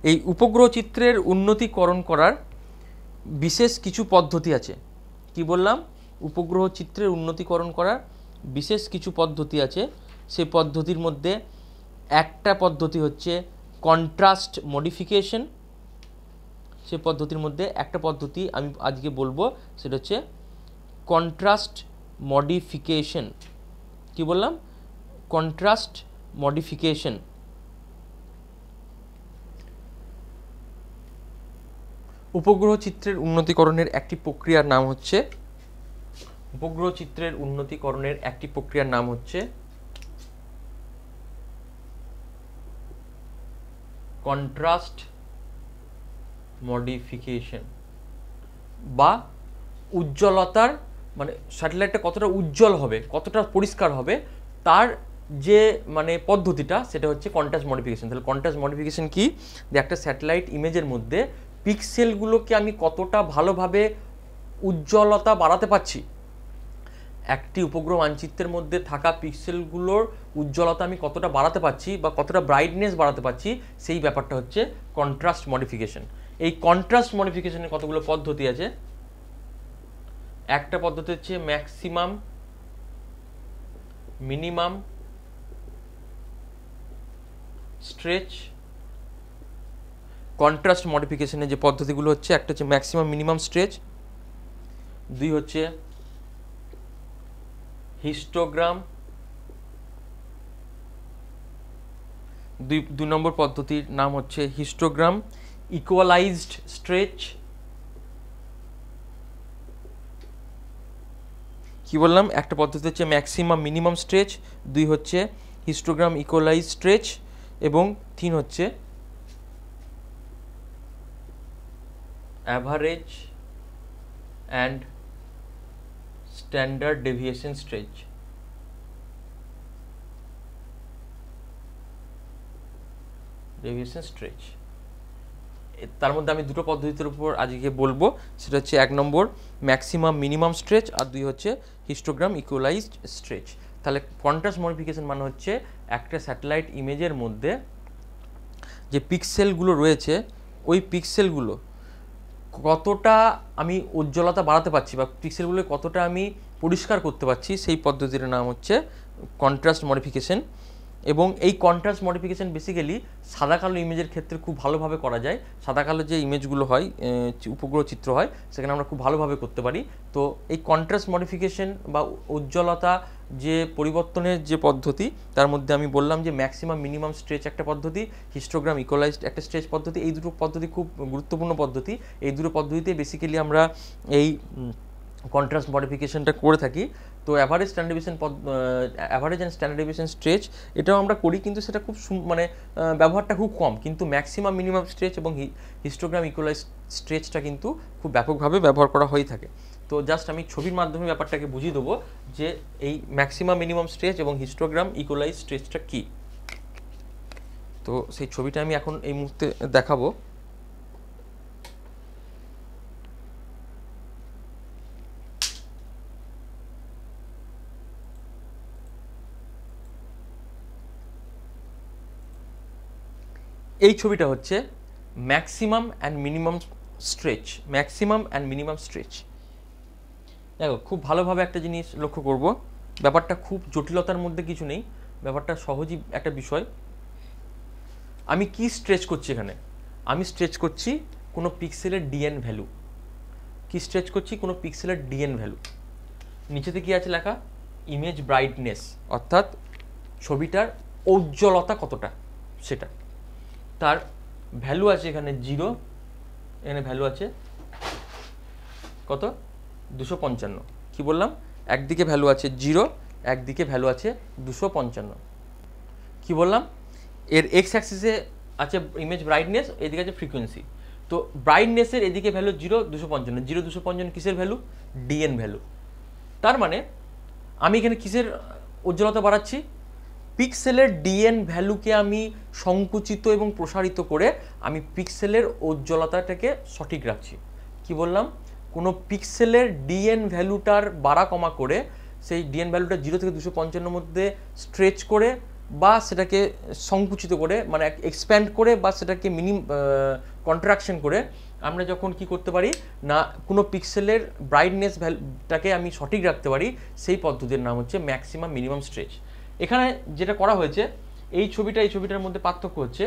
[SPEAKER 1] এই উপগ্রহ চিত্রের উন্নতিকরণ করার বিশেষ কিছু পদ্ধতি আছে কি বললাম উপগ্রহ চিত্রের উন্নতিকরণ করার বিশেষ কিছু পদ্ধতি আছে সেই পদ্ধতির মধ্যে একটা পদ্ধতি হচ্ছে কন্ট্রাস্ট মডিফিকেশন সে পদ্ধতির মধ্যে একটা পদ্ধতি আমি আজকে বলবো সেটা হচ্ছে কন্ট্রাস্ট মডিফিকেশন কি বললাম কন্ট্রাস্ট মডিফিকেশন উপগ্রহ চিত্রের উন্নতিকরণের একটি প্রক্রিয়ার নাম হচ্ছে উপগ্রহ চিত্রের উন্নতিকরণের একটি প্রক্রিয়ার নাম হচ্ছে কন্ট্রাস্ট মডিফিকেশন বা উজ্জ্বলতার মানে স্যাটেলাইটটা কতটা উজ্জ্বল হবে কতটা পরিষ্কার হবে তার যে মানে পদ্ধতিটা সেটা হচ্ছে কন্ট্রাস্ট মডিফিকেশন তাহলে কন্ট্রাস্ট মডিফিকেশন কি যে একটা স্যাটেলাইট ইমেজের মধ্যে পিক্সেলগুলোকে আমি কতটা ভালোভাবে উজ্জ্বলতা বাড়াতে পারছি একটি উপগ্রহ মানচিত্রের মধ্যে থাকা পিক্সেলগুলোর উজ্জ্বলতা আমি কতটা বাড়াতে পারছি বা কতটা ব্রাইটনেস বাড়াতে পারছি সেই ব্যাপারটা হচ্ছে কন্ট্রাস্ট মডিফিকেশন এই কন্ট্রাস্ট মডিফিকেশনের কতগুলো পদ্ধতি আছে একটা পদ্ধতি হচ্ছে ম্যাক্সিমাম মিনিমাম স্ট্রেচ কন্ট্রাস্ট মডিফিকেশনের যে পদ্ধতিগুলো হচ্ছে একটা হচ্ছে ম্যাক্সিমাম মিনিমাম স্ট্রেচ দুই হচ্ছে হিস্টোগ্রাম দুই দুই নম্বর পদ্ধতির নাম হচ্ছে হিস্টোগ্রাম ইকুয়ালাইজড স্ট্রেচ কি বললাম একটা পদ্ধতি হচ্ছে ম্যাক্সিমাম মিনিমাম স্ট্রেচ দুই হচ্ছে হিস্টোগ্রাম ইকোলাইজ স্ট্রেচ এবং তিন হচ্ছে average and standard deviation stretch. deviation stretch তার মধ্যে আমি দুটো পদ্ধতির উপর আজকে বলবো সেটা হচ্ছে এক নম্বর ম্যাক্সিমাম মিনিমাম স্ট্রেচ আর দুই হচ্ছে হিস্টোগ্রাম ইকুয়ালাইজড স্ট্রেচ তাহলে কন্ট্রাস্ট মডিফিকেশন মানে হচ্ছে একটা স্যাটেলাইট ইমেজের মধ্যে যে পিক্সেলগুলো রয়েছে ওই পিক্সেলগুলো কতটা আমি উজ্জ্বলতা বাড়াতে পারছি বা পিক্সেলগুলো কতটা আমি পরিষ্কার করতে পারছি সেই পদ্ধতির নাম হচ্ছে কন্ট্রাস্ট মডিফিকেশন এবং এই কন্ট্রাস্ট মডিফিকেশান বেসিক্যালি সাদা কালো ইমেজের ক্ষেত্রে খুব ভালোভাবে করা যায় সাদা কালো যে ইমেজগুলো হয় উপগ্রহ চিত্র হয় সেখানে আমরা খুব ভালোভাবে করতে পারি তো এই কন্ট্রাস্ট মডিফিকেশান বা উজ্জ্বলতা যে পরিবর্তনের যে পদ্ধতি তার মধ্যে আমি বললাম যে ম্যাক্সিমাম মিনিমাম স্ট্রেচ একটা পদ্ধতি হিস্টোগ্রাম ইকোলাইজড একটা স্ট্রেচ পদ্ধতি এই দুটো পদ্ধতি খুব গুরুত্বপূর্ণ পদ্ধতি এই দুটো পদ্ধতিতে বেসিক্যালি আমরা এই কন্ট্রাস্ট মডিফিকেশানটা করে থাকি তো অ্যাভারেজ স্ট্যান্ড ডিভিশন পদ average and standard division stretch এটাও আমরা করি কিন্তু সেটা খুব মানে ব্যবহারটা খুব কম কিন্তু ম্যাক্সিমাম মিনিমাম স্ট্রেচ এবং হিস্টোগ্রাম ইকুয়ালাইজ স্ট্রেচটা কিন্তু খুব ব্যাপকভাবে ব্যবহার করা হয়ে থাকে তো জাস্ট আমি ছবির মাধ্যমে ব্যাপারটাকে বুঝিয়ে দেবো যে এই ম্যাক্সিমাম মিনিমাম স্ট্রেচ এবং হিস্টোগ্রাম ইকুয়ালাইজ স্ট্রেচটা কী তো সেই ছবিটা আমি এখন এই মুহূর্তে দেখাবো এই ছবিটা হচ্ছে maximum and minimum stretch maximum and minimum stretch দেখো খুব ভালোভাবে একটা জিনিস লক্ষ্য করব ব্যাপারটা খুব জটিলতার মধ্যে কিছু নেই ব্যাপারটা সহজই একটা বিষয় আমি কি স্ট্রেচ করছি এখানে আমি স্ট্রেচ করছি কোনো পিক্সেলের ডিএন ভ্যালু কি স্ট্রেচ করছি কোনো পিক্সেলের ডিএন ভ্যালু নিচেতে কি আছে লেখা ইমেজ ব্রাইটনেস অর্থাৎ ছবিটার ঔজ্জ্বলতা কতটা সেটা তার ভ্যালু আছে এখানে জিরো এখানে ভ্যালু আছে কত দুশো পঞ্চান্ন কী বললাম একদিকে ভ্যালু আছে জিরো একদিকে ভ্যালু আছে দুশো পঞ্চান্ন কী বললাম এর এক্স অ্যাক্সিসে আছে ইমেজ ব্রাইটনেস এদিকে আছে ফ্রিকোয়েন্সি তো ব্রাইটনেসের এদিকে ভ্যালু জিরো দুশো পঞ্চান্ন জিরো দুশো পঞ্চান্ন কিসের ভ্যালু ডিএন ভ্যালু তার মানে আমি এখানে কিসের উজ্জ্বলতা বাড়াচ্ছি পিক্সেলের ডিএন ভ্যালুকে আমি সংকুচিত এবং প্রসারিত করে আমি পিক্সেলের উজ্জ্বলতাটাকে সঠিক রাখছি কি বললাম কোনো পিক্সেলের ডিএন ভ্যালুটার বাড়া কমা করে সেই ডিএন ভ্যালুটা জিরো থেকে দুশো পঞ্চান্নর মধ্যে স্ট্রেচ করে বা সেটাকে সংকুচিত করে মানে এক্সপ্যান্ড করে বা সেটাকে মিনিম কন্ট্রাকশন করে আমরা যখন কি করতে পারি না কোনো পিক্সেলের ব্রাইটনেস ভ্যালুটাকে আমি সঠিক রাখতে পারি সেই পদ্ধতির নাম হচ্ছে ম্যাক্সিমাম মিনিমাম স্ট্রেচ এখানে যেটা করা হয়েছে এই ছবিটা এই ছবিটার মধ্যে পার্থক্য হচ্ছে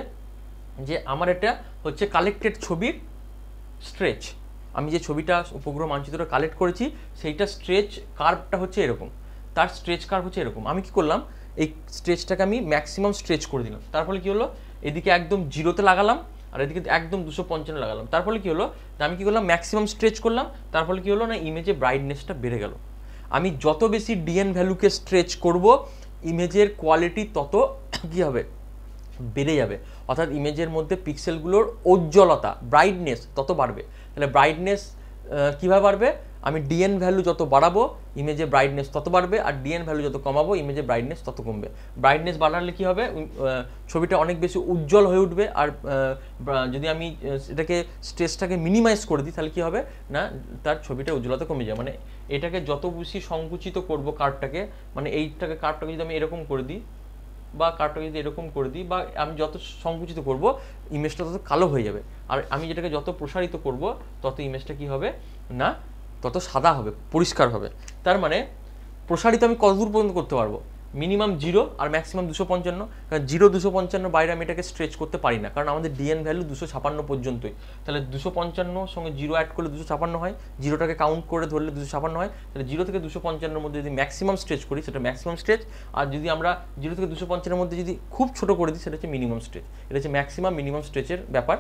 [SPEAKER 1] যে আমার এটা হচ্ছে কালেক্টেড ছবির স্ট্রেচ আমি যে ছবিটা উপগ্রহ মানচিত্রটা কালেক্ট করেছি সেইটা স্ট্রেচ কার্ভটা হচ্ছে এরকম তার স্ট্রেচ কার্ভ হচ্ছে এরকম আমি কি করলাম এই স্ট্রেচটাকে আমি ম্যাক্সিমাম স্ট্রেচ করে দিলাম তার ফলে কী হলো এদিকে একদম জিরোতে লাগালাম আর এদিকে একদম দুশো পঞ্চান্ন লাগালাম তার ফলে কী হলো আমি কী করলাম ম্যাক্সিমাম স্ট্রেচ করলাম তার ফলে কী হলো না ইমেজে ব্রাইটনেসটা বেড়ে গেল আমি যত বেশি ডিএন ভ্যালুকে স্ট্রেচ করব ইমেজের কোয়ালিটি তত কী হবে বেড়ে যাবে অর্থাৎ ইমেজের মধ্যে পিক্সেলগুলোর উজ্জ্বলতা ব্রাইটনেস তত বাড়বে তাহলে ব্রাইটনেস কীভাবে বাড়বে আমি ডিএন ভ্যালু যত বাড়াবো ইমেজে ব্রাইটনেস তত বাড়বে আর ডিএন ভ্যালু যত কমাবো ইমেজে ব্রাইটনেস তত কমবে ব্রাইটনেস বাড়ালে কী হবে ছবিটা অনেক বেশি উজ্জ্বল হয়ে উঠবে আর যদি আমি এটাকে স্ট্রেসটাকে মিনিমাইজ করে দিই তাহলে কী হবে না তার ছবিটা উজ্জ্বলতা কমে যাবে মানে এটাকে যত বেশি সংকুচিত করব কার্ডটাকে মানে এইটাকে কার্ডটাকে যদি আমি এরকম করে দিই বা কার্ডটাকে যদি এরকম করে দিই বা আমি যত সংকুচিত করব ইমেজটা তত কালো হয়ে যাবে আর আমি যেটাকে যত প্রসারিত করব তত ইমেজটা কী হবে না তত সাদা হবে পরিষ্কার হবে তার মানে প্রসারিত আমি কতদূর পর্যন্ত করতে পারবো মিনিমাম জিরো আর ম্যাক্সিমাম দুশো পঞ্চান্ন কারণ জিরো দুশো পঞ্চান্ন বাইরে আমি এটাকে স্ট্রেচ করতে পারি না কারণ আমাদের ডিএন ভ্যালু দুশো ছাপান্ন পর্যন্তই তাহলে দুশো পঞ্চান্ন সঙ্গে জিরো অ্যাড করলে দুশো ছাপান্ন হয় জিরোটাকে কাউন্ট করে ধরলে দুশো ছাপান্ন হয় তাহলে জিরো থেকে দুশো পঞ্চান্নর মধ্যে যদি ম্যাক্সিমাম স্ট্রেচ করি সেটা ম্যাক্সিমাম স্ট্রেচ আর যদি আমরা জিরো থেকে দুশো পঞ্চান্নের মধ্যে যদি খুব ছোটো করে দিই সেটা হচ্ছে মিনিমাম স্ট্রেচ এটা হচ্ছে ম্যাক্সিমাম মিনিমাম স্ট্রেচের ব্যাপার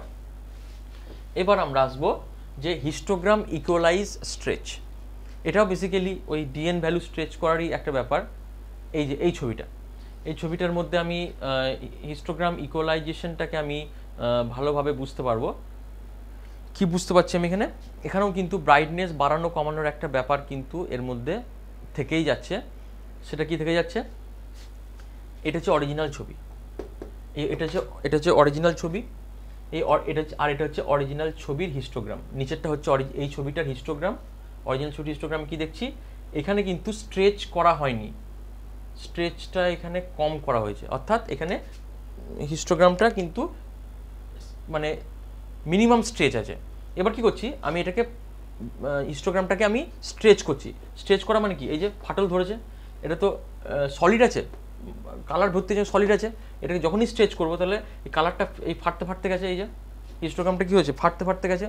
[SPEAKER 1] এবার আমরা আসবো যে হিস্টোগ্রাম ইকুয়ালাইজ স্ট্রেচ এটাও বেসিক্যালি ওই ডিএন ভ্যালু স্ট্রেচ করারই একটা ব্যাপার এই যে এই ছবিটা এই ছবিটার মধ্যে আমি হিস্টোগ্রাম ইকুয়ালাইজেশনটাকে আমি ভালোভাবে বুঝতে পারবো কি বুঝতে পারছি আমি এখানে এখানেও কিন্তু ব্রাইটনেস বাড়ানো কমানোর একটা ব্যাপার কিন্তু এর মধ্যে থেকেই যাচ্ছে সেটা কি থেকে যাচ্ছে এটা হচ্ছে অরিজিনাল ছবি এটা হচ্ছে এটা হচ্ছে অরিজিনাল ছবি এই এটা আর এটা হচ্ছে অরিজিনাল ছবির হিস্টোগ্রাম নিচেরটা হচ্ছে এই ছবিটার হিস্টোগ্রাম অরিজিনাল ছবির হিস্টোগ্রাম কি দেখছি এখানে কিন্তু স্ট্রেচ করা হয়নি স্ট্রেচটা এখানে কম করা হয়েছে অর্থাৎ এখানে হিস্টোগ্রামটা কিন্তু মানে মিনিমাম স্ট্রেচ আছে এবার কি করছি আমি এটাকে হিস্টোগ্রামটাকে আমি স্ট্রেচ করছি স্ট্রেচ করা মানে কি এই যে ফাটল ধরেছে এটা তো সলিড আছে কালার ভর্তি যে সলিড আছে এটাকে যখনই স্ট্রেচ করবো তাহলে এই কালারটা এই ফাটতে ফাটতে গেছে এই যে হিস্টোগ্রামটা কী হয়েছে ফাটতে ফাটতে গেছে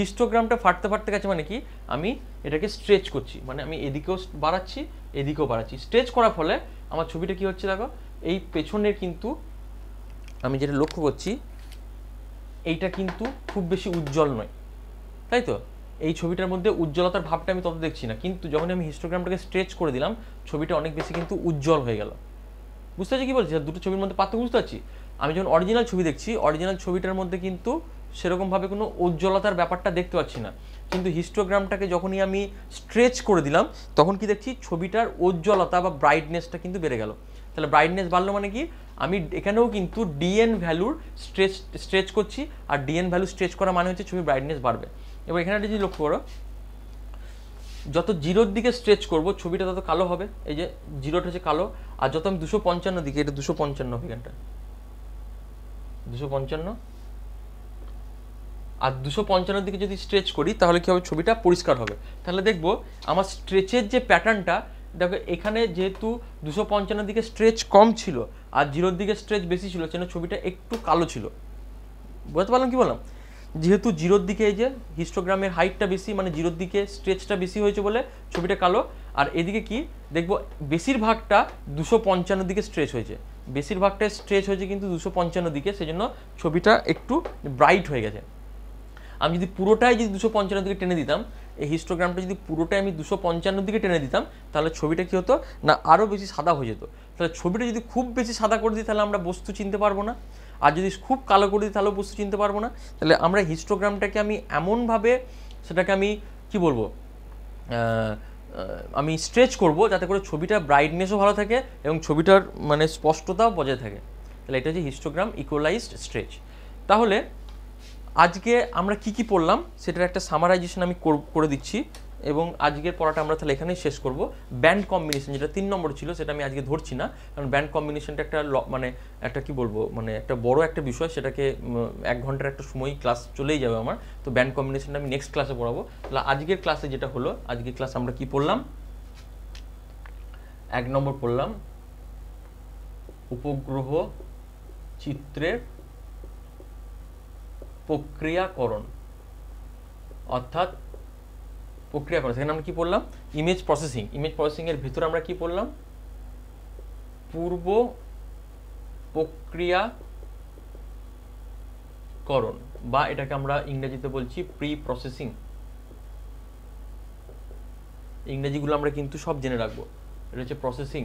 [SPEAKER 1] হিস্টোগ্রামটা ফাটতে ফাটতে গেছে মানে কি আমি এটাকে স্ট্রেচ করছি মানে আমি এদিকেও বাড়াচ্ছি এদিকেও বাড়াচ্ছি স্ট্রেচ করার ফলে আমার ছবিটা কি হচ্ছে দেখো এই পেছনের কিন্তু আমি যেটা লক্ষ্য করছি এইটা কিন্তু খুব বেশি উজ্জ্বল নয় তাই তো এই ছবিটার মধ্যে উজ্জ্বলতার ভাবটা আমি তত দেখছি না কিন্তু যখন আমি হিস্টোগ্রামটাকে স্ট্রেচ করে দিলাম ছবিটা অনেক বেশি কিন্তু উজ্জ্বল হয়ে গেল বুঝতে পারছি কি বলছি দুটো ছবির মধ্যে পার্থক্য বুঝতে পারছি আমি যখন অরিজিনাল ছবি দেখছি অরিজিনাল ছবিটার মধ্যে কিন্তু সেরকমভাবে কোনো উজ্জ্বলতার ব্যাপারটা দেখতে পাচ্ছি না কিন্তু হিস্টোগ্রামটাকে যখনই আমি স্ট্রেচ করে দিলাম তখন কি দেখছি ছবিটার উজ্জ্বলতা বা ব্রাইটনেসটা কিন্তু বেড়ে গেল তাহলে ব্রাইটনেস বাড়লো মানে কি আমি এখানেও কিন্তু ডিএন ভ্যালুর স্ট্রেচ স্ট্রেচ করছি আর ডিএন ভ্যালু স্ট্রেচ করা মানে হচ্ছে ছবি ব্রাইটনেস বাড়বে এবার এখানে যদি লক্ষ্য করো যত জিরোর দিকে স্ট্রেচ করব ছবিটা তত কালো হবে এই যে জিরোটা হচ্ছে কালো আর যত আমি দুশো পঞ্চান্ন দিকে এটা দুশো পঞ্চান্ন হবে এখানটা দুশো পঞ্চান্ন আর দুশো পঞ্চান্ন দিকে যদি স্ট্রেচ করি তাহলে কি হবে ছবিটা পরিষ্কার হবে তাহলে দেখব আমার স্ট্রেচের যে প্যাটার্নটা দেখো এখানে যেহেতু দুশো পঞ্চান্ন দিকে স্ট্রেচ কম ছিল আর জিরোর দিকে স্ট্রেচ বেশি ছিল সেটা ছবিটা একটু কালো ছিল বুঝতে পারলাম কি বললাম যেহেতু জিরোর দিকে এই যে হিস্টোগ্রামের হাইটটা বেশি মানে জিরোর দিকে স্ট্রেচটা বেশি হয়েছে বলে ছবিটা কালো আর এদিকে কি দেখবো বেশিরভাগটা দুশো পঞ্চান্ন দিকে স্ট্রেচ হয়েছে বেশিরভাগটা স্ট্রেচ হয়েছে কিন্তু দুশো পঞ্চান্ন দিকে সেজন্য ছবিটা একটু ব্রাইট হয়ে গেছে আমি যদি পুরোটাই যদি দুশো পঞ্চান্ন দিকে টেনে দিতাম এই হিস্টোগ্রামটা যদি পুরোটাই আমি দুশো পঞ্চান্ন দিকে টেনে দিতাম তাহলে ছবিটা কী হতো না আরও বেশি সাদা হয়ে যেত তাহলে ছবিটা যদি খুব বেশি সাদা করে দিই তাহলে আমরা বস্তু চিনতে পারবো না আর যদি খুব কালো করে দিই তাহলেও বুঝতে চিনতে পারবো না তাহলে আমরা হিস্টোগ্রামটাকে আমি এমনভাবে সেটাকে আমি কি বলবো আমি স্ট্রেচ করব যাতে করে ছবিটার ব্রাইটনেসও ভালো থাকে এবং ছবিটার মানে স্পষ্টতাও বজায় থাকে তাহলে এটা হচ্ছে হিস্টোগ্রাম ইকুয়ালাইজড স্ট্রেচ তাহলে আজকে আমরা কি কি পড়লাম সেটার একটা সামারাইজেশন আমি করে দিচ্ছি এবং আজকের পড়াটা আমরা তাহলে এখানেই শেষ করব ব্যান্ড কম্বিনেশন যেটা তিন নম্বর ছিল সেটা আমি আজকে ধরছি না কারণ ব্যান্ড কম্বিনেশনটা একটা মানে একটা কি বলবো মানে একটা বড় একটা বিষয় সেটাকে এক ঘন্টার একটা সময় ক্লাস চলেই যাবে আমার তো ব্যান্ড কম্বিনেশনটা আমি নেক্সট ক্লাসে পড়াবো তাহলে আজকের ক্লাসে যেটা হলো আজকের ক্লাস আমরা কি পড়লাম এক নম্বর পড়লাম উপগ্রহ চিত্রের প্রক্রিয়াকরণ অর্থাৎ প্রক্রিয়া প্রক্রিয়াকরণ সেখানে আমরা কী পড়লাম ইমেজ প্রসেসিং ইমেজ প্রসেসিংয়ের ভিতরে আমরা কী পড়লাম পূর্ব প্রক্রিয়াকরণ বা এটাকে আমরা ইংরেজিতে বলছি প্রি প্রসেসিং ইংরেজিগুলো আমরা কিন্তু সব জেনে রাখবো এটা হচ্ছে প্রসেসিং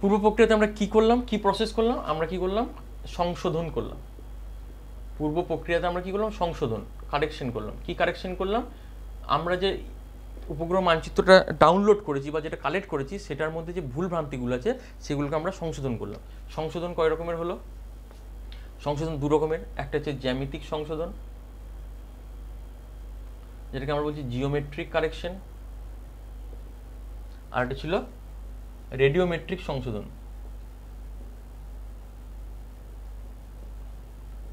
[SPEAKER 1] পূর্ব প্রক্রিয়াতে আমরা কি করলাম কি প্রসেস করলাম আমরা কি করলাম সংশোধন করলাম পূর্ব প্রক্রিয়াতে আমরা কি করলাম সংশোধন কারেকশন করলাম কি কারেকশন করলাম আমরা যে উপগ্রহ মানচিত্রটা ডাউনলোড করেছি বা যেটা কালেক্ট করেছি সেটার মধ্যে যে ভুল ভ্রান্তিগুলো আছে সেগুলোকে আমরা সংশোধন করলাম সংশোধন কয় রকমের হলো সংশোধন দু রকমের একটা হচ্ছে জ্যামিতিক সংশোধন যেটাকে আমরা বলছি জিওমেট্রিক কারেকশন আর এটা ছিল রেডিওমেট্রিক সংশোধন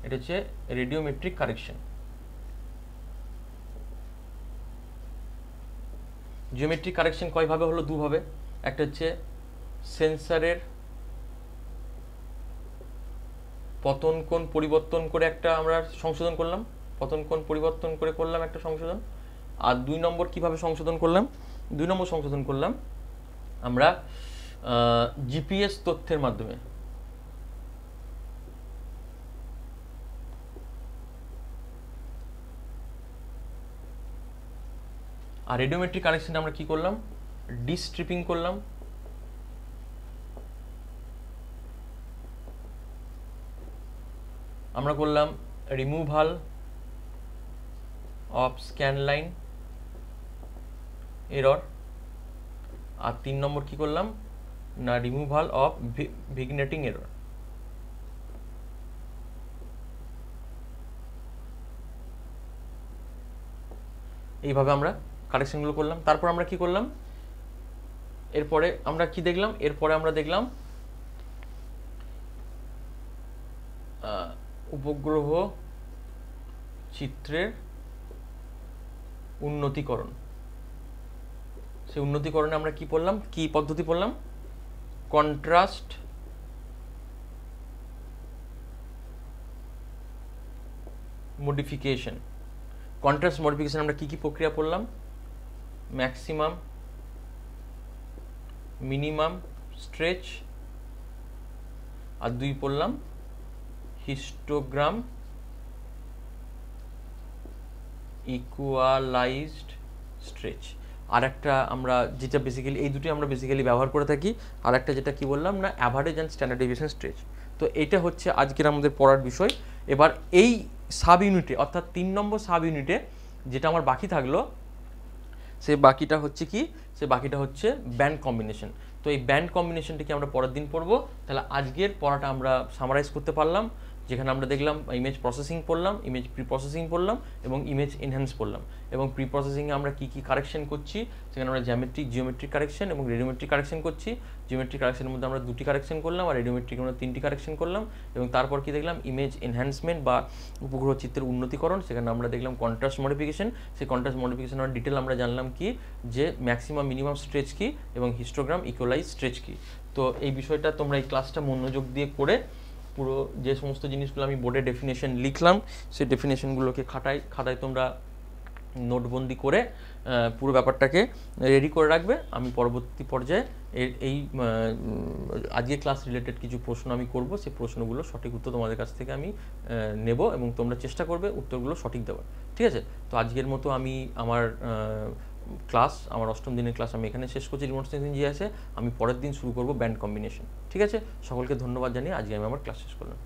[SPEAKER 1] এটা হচ্ছে রেডিওমেট্রিক কারেকশন জিওমেট্রিক কারেকশন কয়ভাবে হলো দুভাবে একটা হচ্ছে সেন্সারের পতন কোণ পরিবর্তন করে একটা আমরা সংশোধন করলাম পতন কোণ পরিবর্তন করে করলাম একটা সংশোধন আর দুই নম্বর কিভাবে সংশোধন করলাম দুই নম্বর সংশোধন করলাম আমরা জিপিএস তথ্যের মাধ্যমে আর রেডিওমেট্রিক কানেকশানটা আমরা কি করলাম ডিস্ট্রিপিং করলাম আমরা করলাম removal of scan line error আর তিন নম্বর কি করলাম না রিমুভাল অফ ভিগনেটিং এরর এইভাবে আমরা কারেকশানগুলো করলাম তারপর আমরা কি করলাম এরপরে আমরা কি দেখলাম এরপরে আমরা দেখলাম উপগ্রহ চিত্রের উন্নতিকরণ সে উন্নতিকরণে আমরা কি পড়লাম কি পদ্ধতি পড়লাম কন্ট্রাস্ট মডিফিকেশন কন্ট্রাস্ট মডিফিকেশন আমরা কি কি প্রক্রিয়া পড়লাম ম্যাক্সিমাম মিনিমাম স্ট্রেচ আর দুই পড়লাম হিস্টোগ্রাম ইকুয়ালাইজড স্ট্রেচ আর একটা আমরা যেটা বেসিক্যালি এই দুটি আমরা বেসিক্যালি ব্যবহার করে থাকি আর একটা যেটা কি বললাম না average and standard division stretch তো এটা হচ্ছে আজকের আমাদের পড়ার বিষয় এবার এই সাব ইউনিটে অর্থাৎ তিন নম্বর সাব ইউনিটে যেটা আমার বাকি থাকলো সে বাকিটা হচ্ছে কি সে বাকিটা হচ্ছে ব্যান্ড কম্বিনেশন তো এই ব্যান্ড কম্বিনেশনটিকে আমরা পরের দিন পড়বো তাহলে আজকের পড়াটা আমরা সামারাইজ করতে পারলাম যেখানে আমরা দেখলাম ইমেজ প্রসেসিং পড়লাম ইমেজ প্রি প্রসেসিং পড়লাম এবং ইমেজ এনহ্যান্স পড়লাম এবং প্রি প্রসেসিংয়ে আমরা কী কী কারেকশন করছি সেখানে আমরা জ্যামেট্রিক জিওমেট্রিক কারেকশন এবং রেডিওমেট্রিক কারেকশন করছি জিওমেট্রিক কারেকশনের মধ্যে আমরা দুটি কারেকশন করলাম আর রেডিওমেট্রিক আমরা তিনটি কারেকশন করলাম এবং তারপর কি দেখলাম ইমেজ এনহ্যান্সমেন্ট বা উপগ্রহ চিত্রের উন্নতিকরণ সেখানে আমরা দেখলাম কন্ট্রাস্ট মডিফিকেশন সেই কন্ট্রাস্ট মডিফিকেশন আমরা ডিটেল আমরা জানলাম কি যে ম্যাক্সিমাম মিনিমাম স্ট্রেচ কী এবং হিস্টোগ্রাম ইকোলাইজ স্ট্রেচ কি তো এই বিষয়টা তোমরা এই ক্লাসটা মনোযোগ দিয়ে করে পুরো যে সমস্ত জিনিসগুলো আমি বোর্ডে ডেফিনেশন লিখলাম সেই ডেফিনেশনগুলোকে খাটাই খাতায় তোমরা নোটবন্দি করে পুরো ব্যাপারটাকে রেডি করে রাখবে আমি পরবর্তী পর্যায়ে এই আজকে ক্লাস রিলেটেড কিছু প্রশ্ন আমি করব সেই প্রশ্নগুলো সঠিক উত্তর তোমাদের কাছ থেকে আমি নেব এবং তোমরা চেষ্টা করবে উত্তরগুলো সঠিক দেওয়ার ঠিক আছে তো আজকের মতো আমি আমার ক্লাস আমার অষ্টম দিনের ক্লাস আমি এখানে শেষ করছি রিমোট সেন্সিং যে আছে আমি পরের দিন শুরু করব ব্যান্ড কম্বিনেশন ঠিক আছে সকলকে ধন্যবাদ জানিয়ে আজকে আমি আমার ক্লাস শেষ করলাম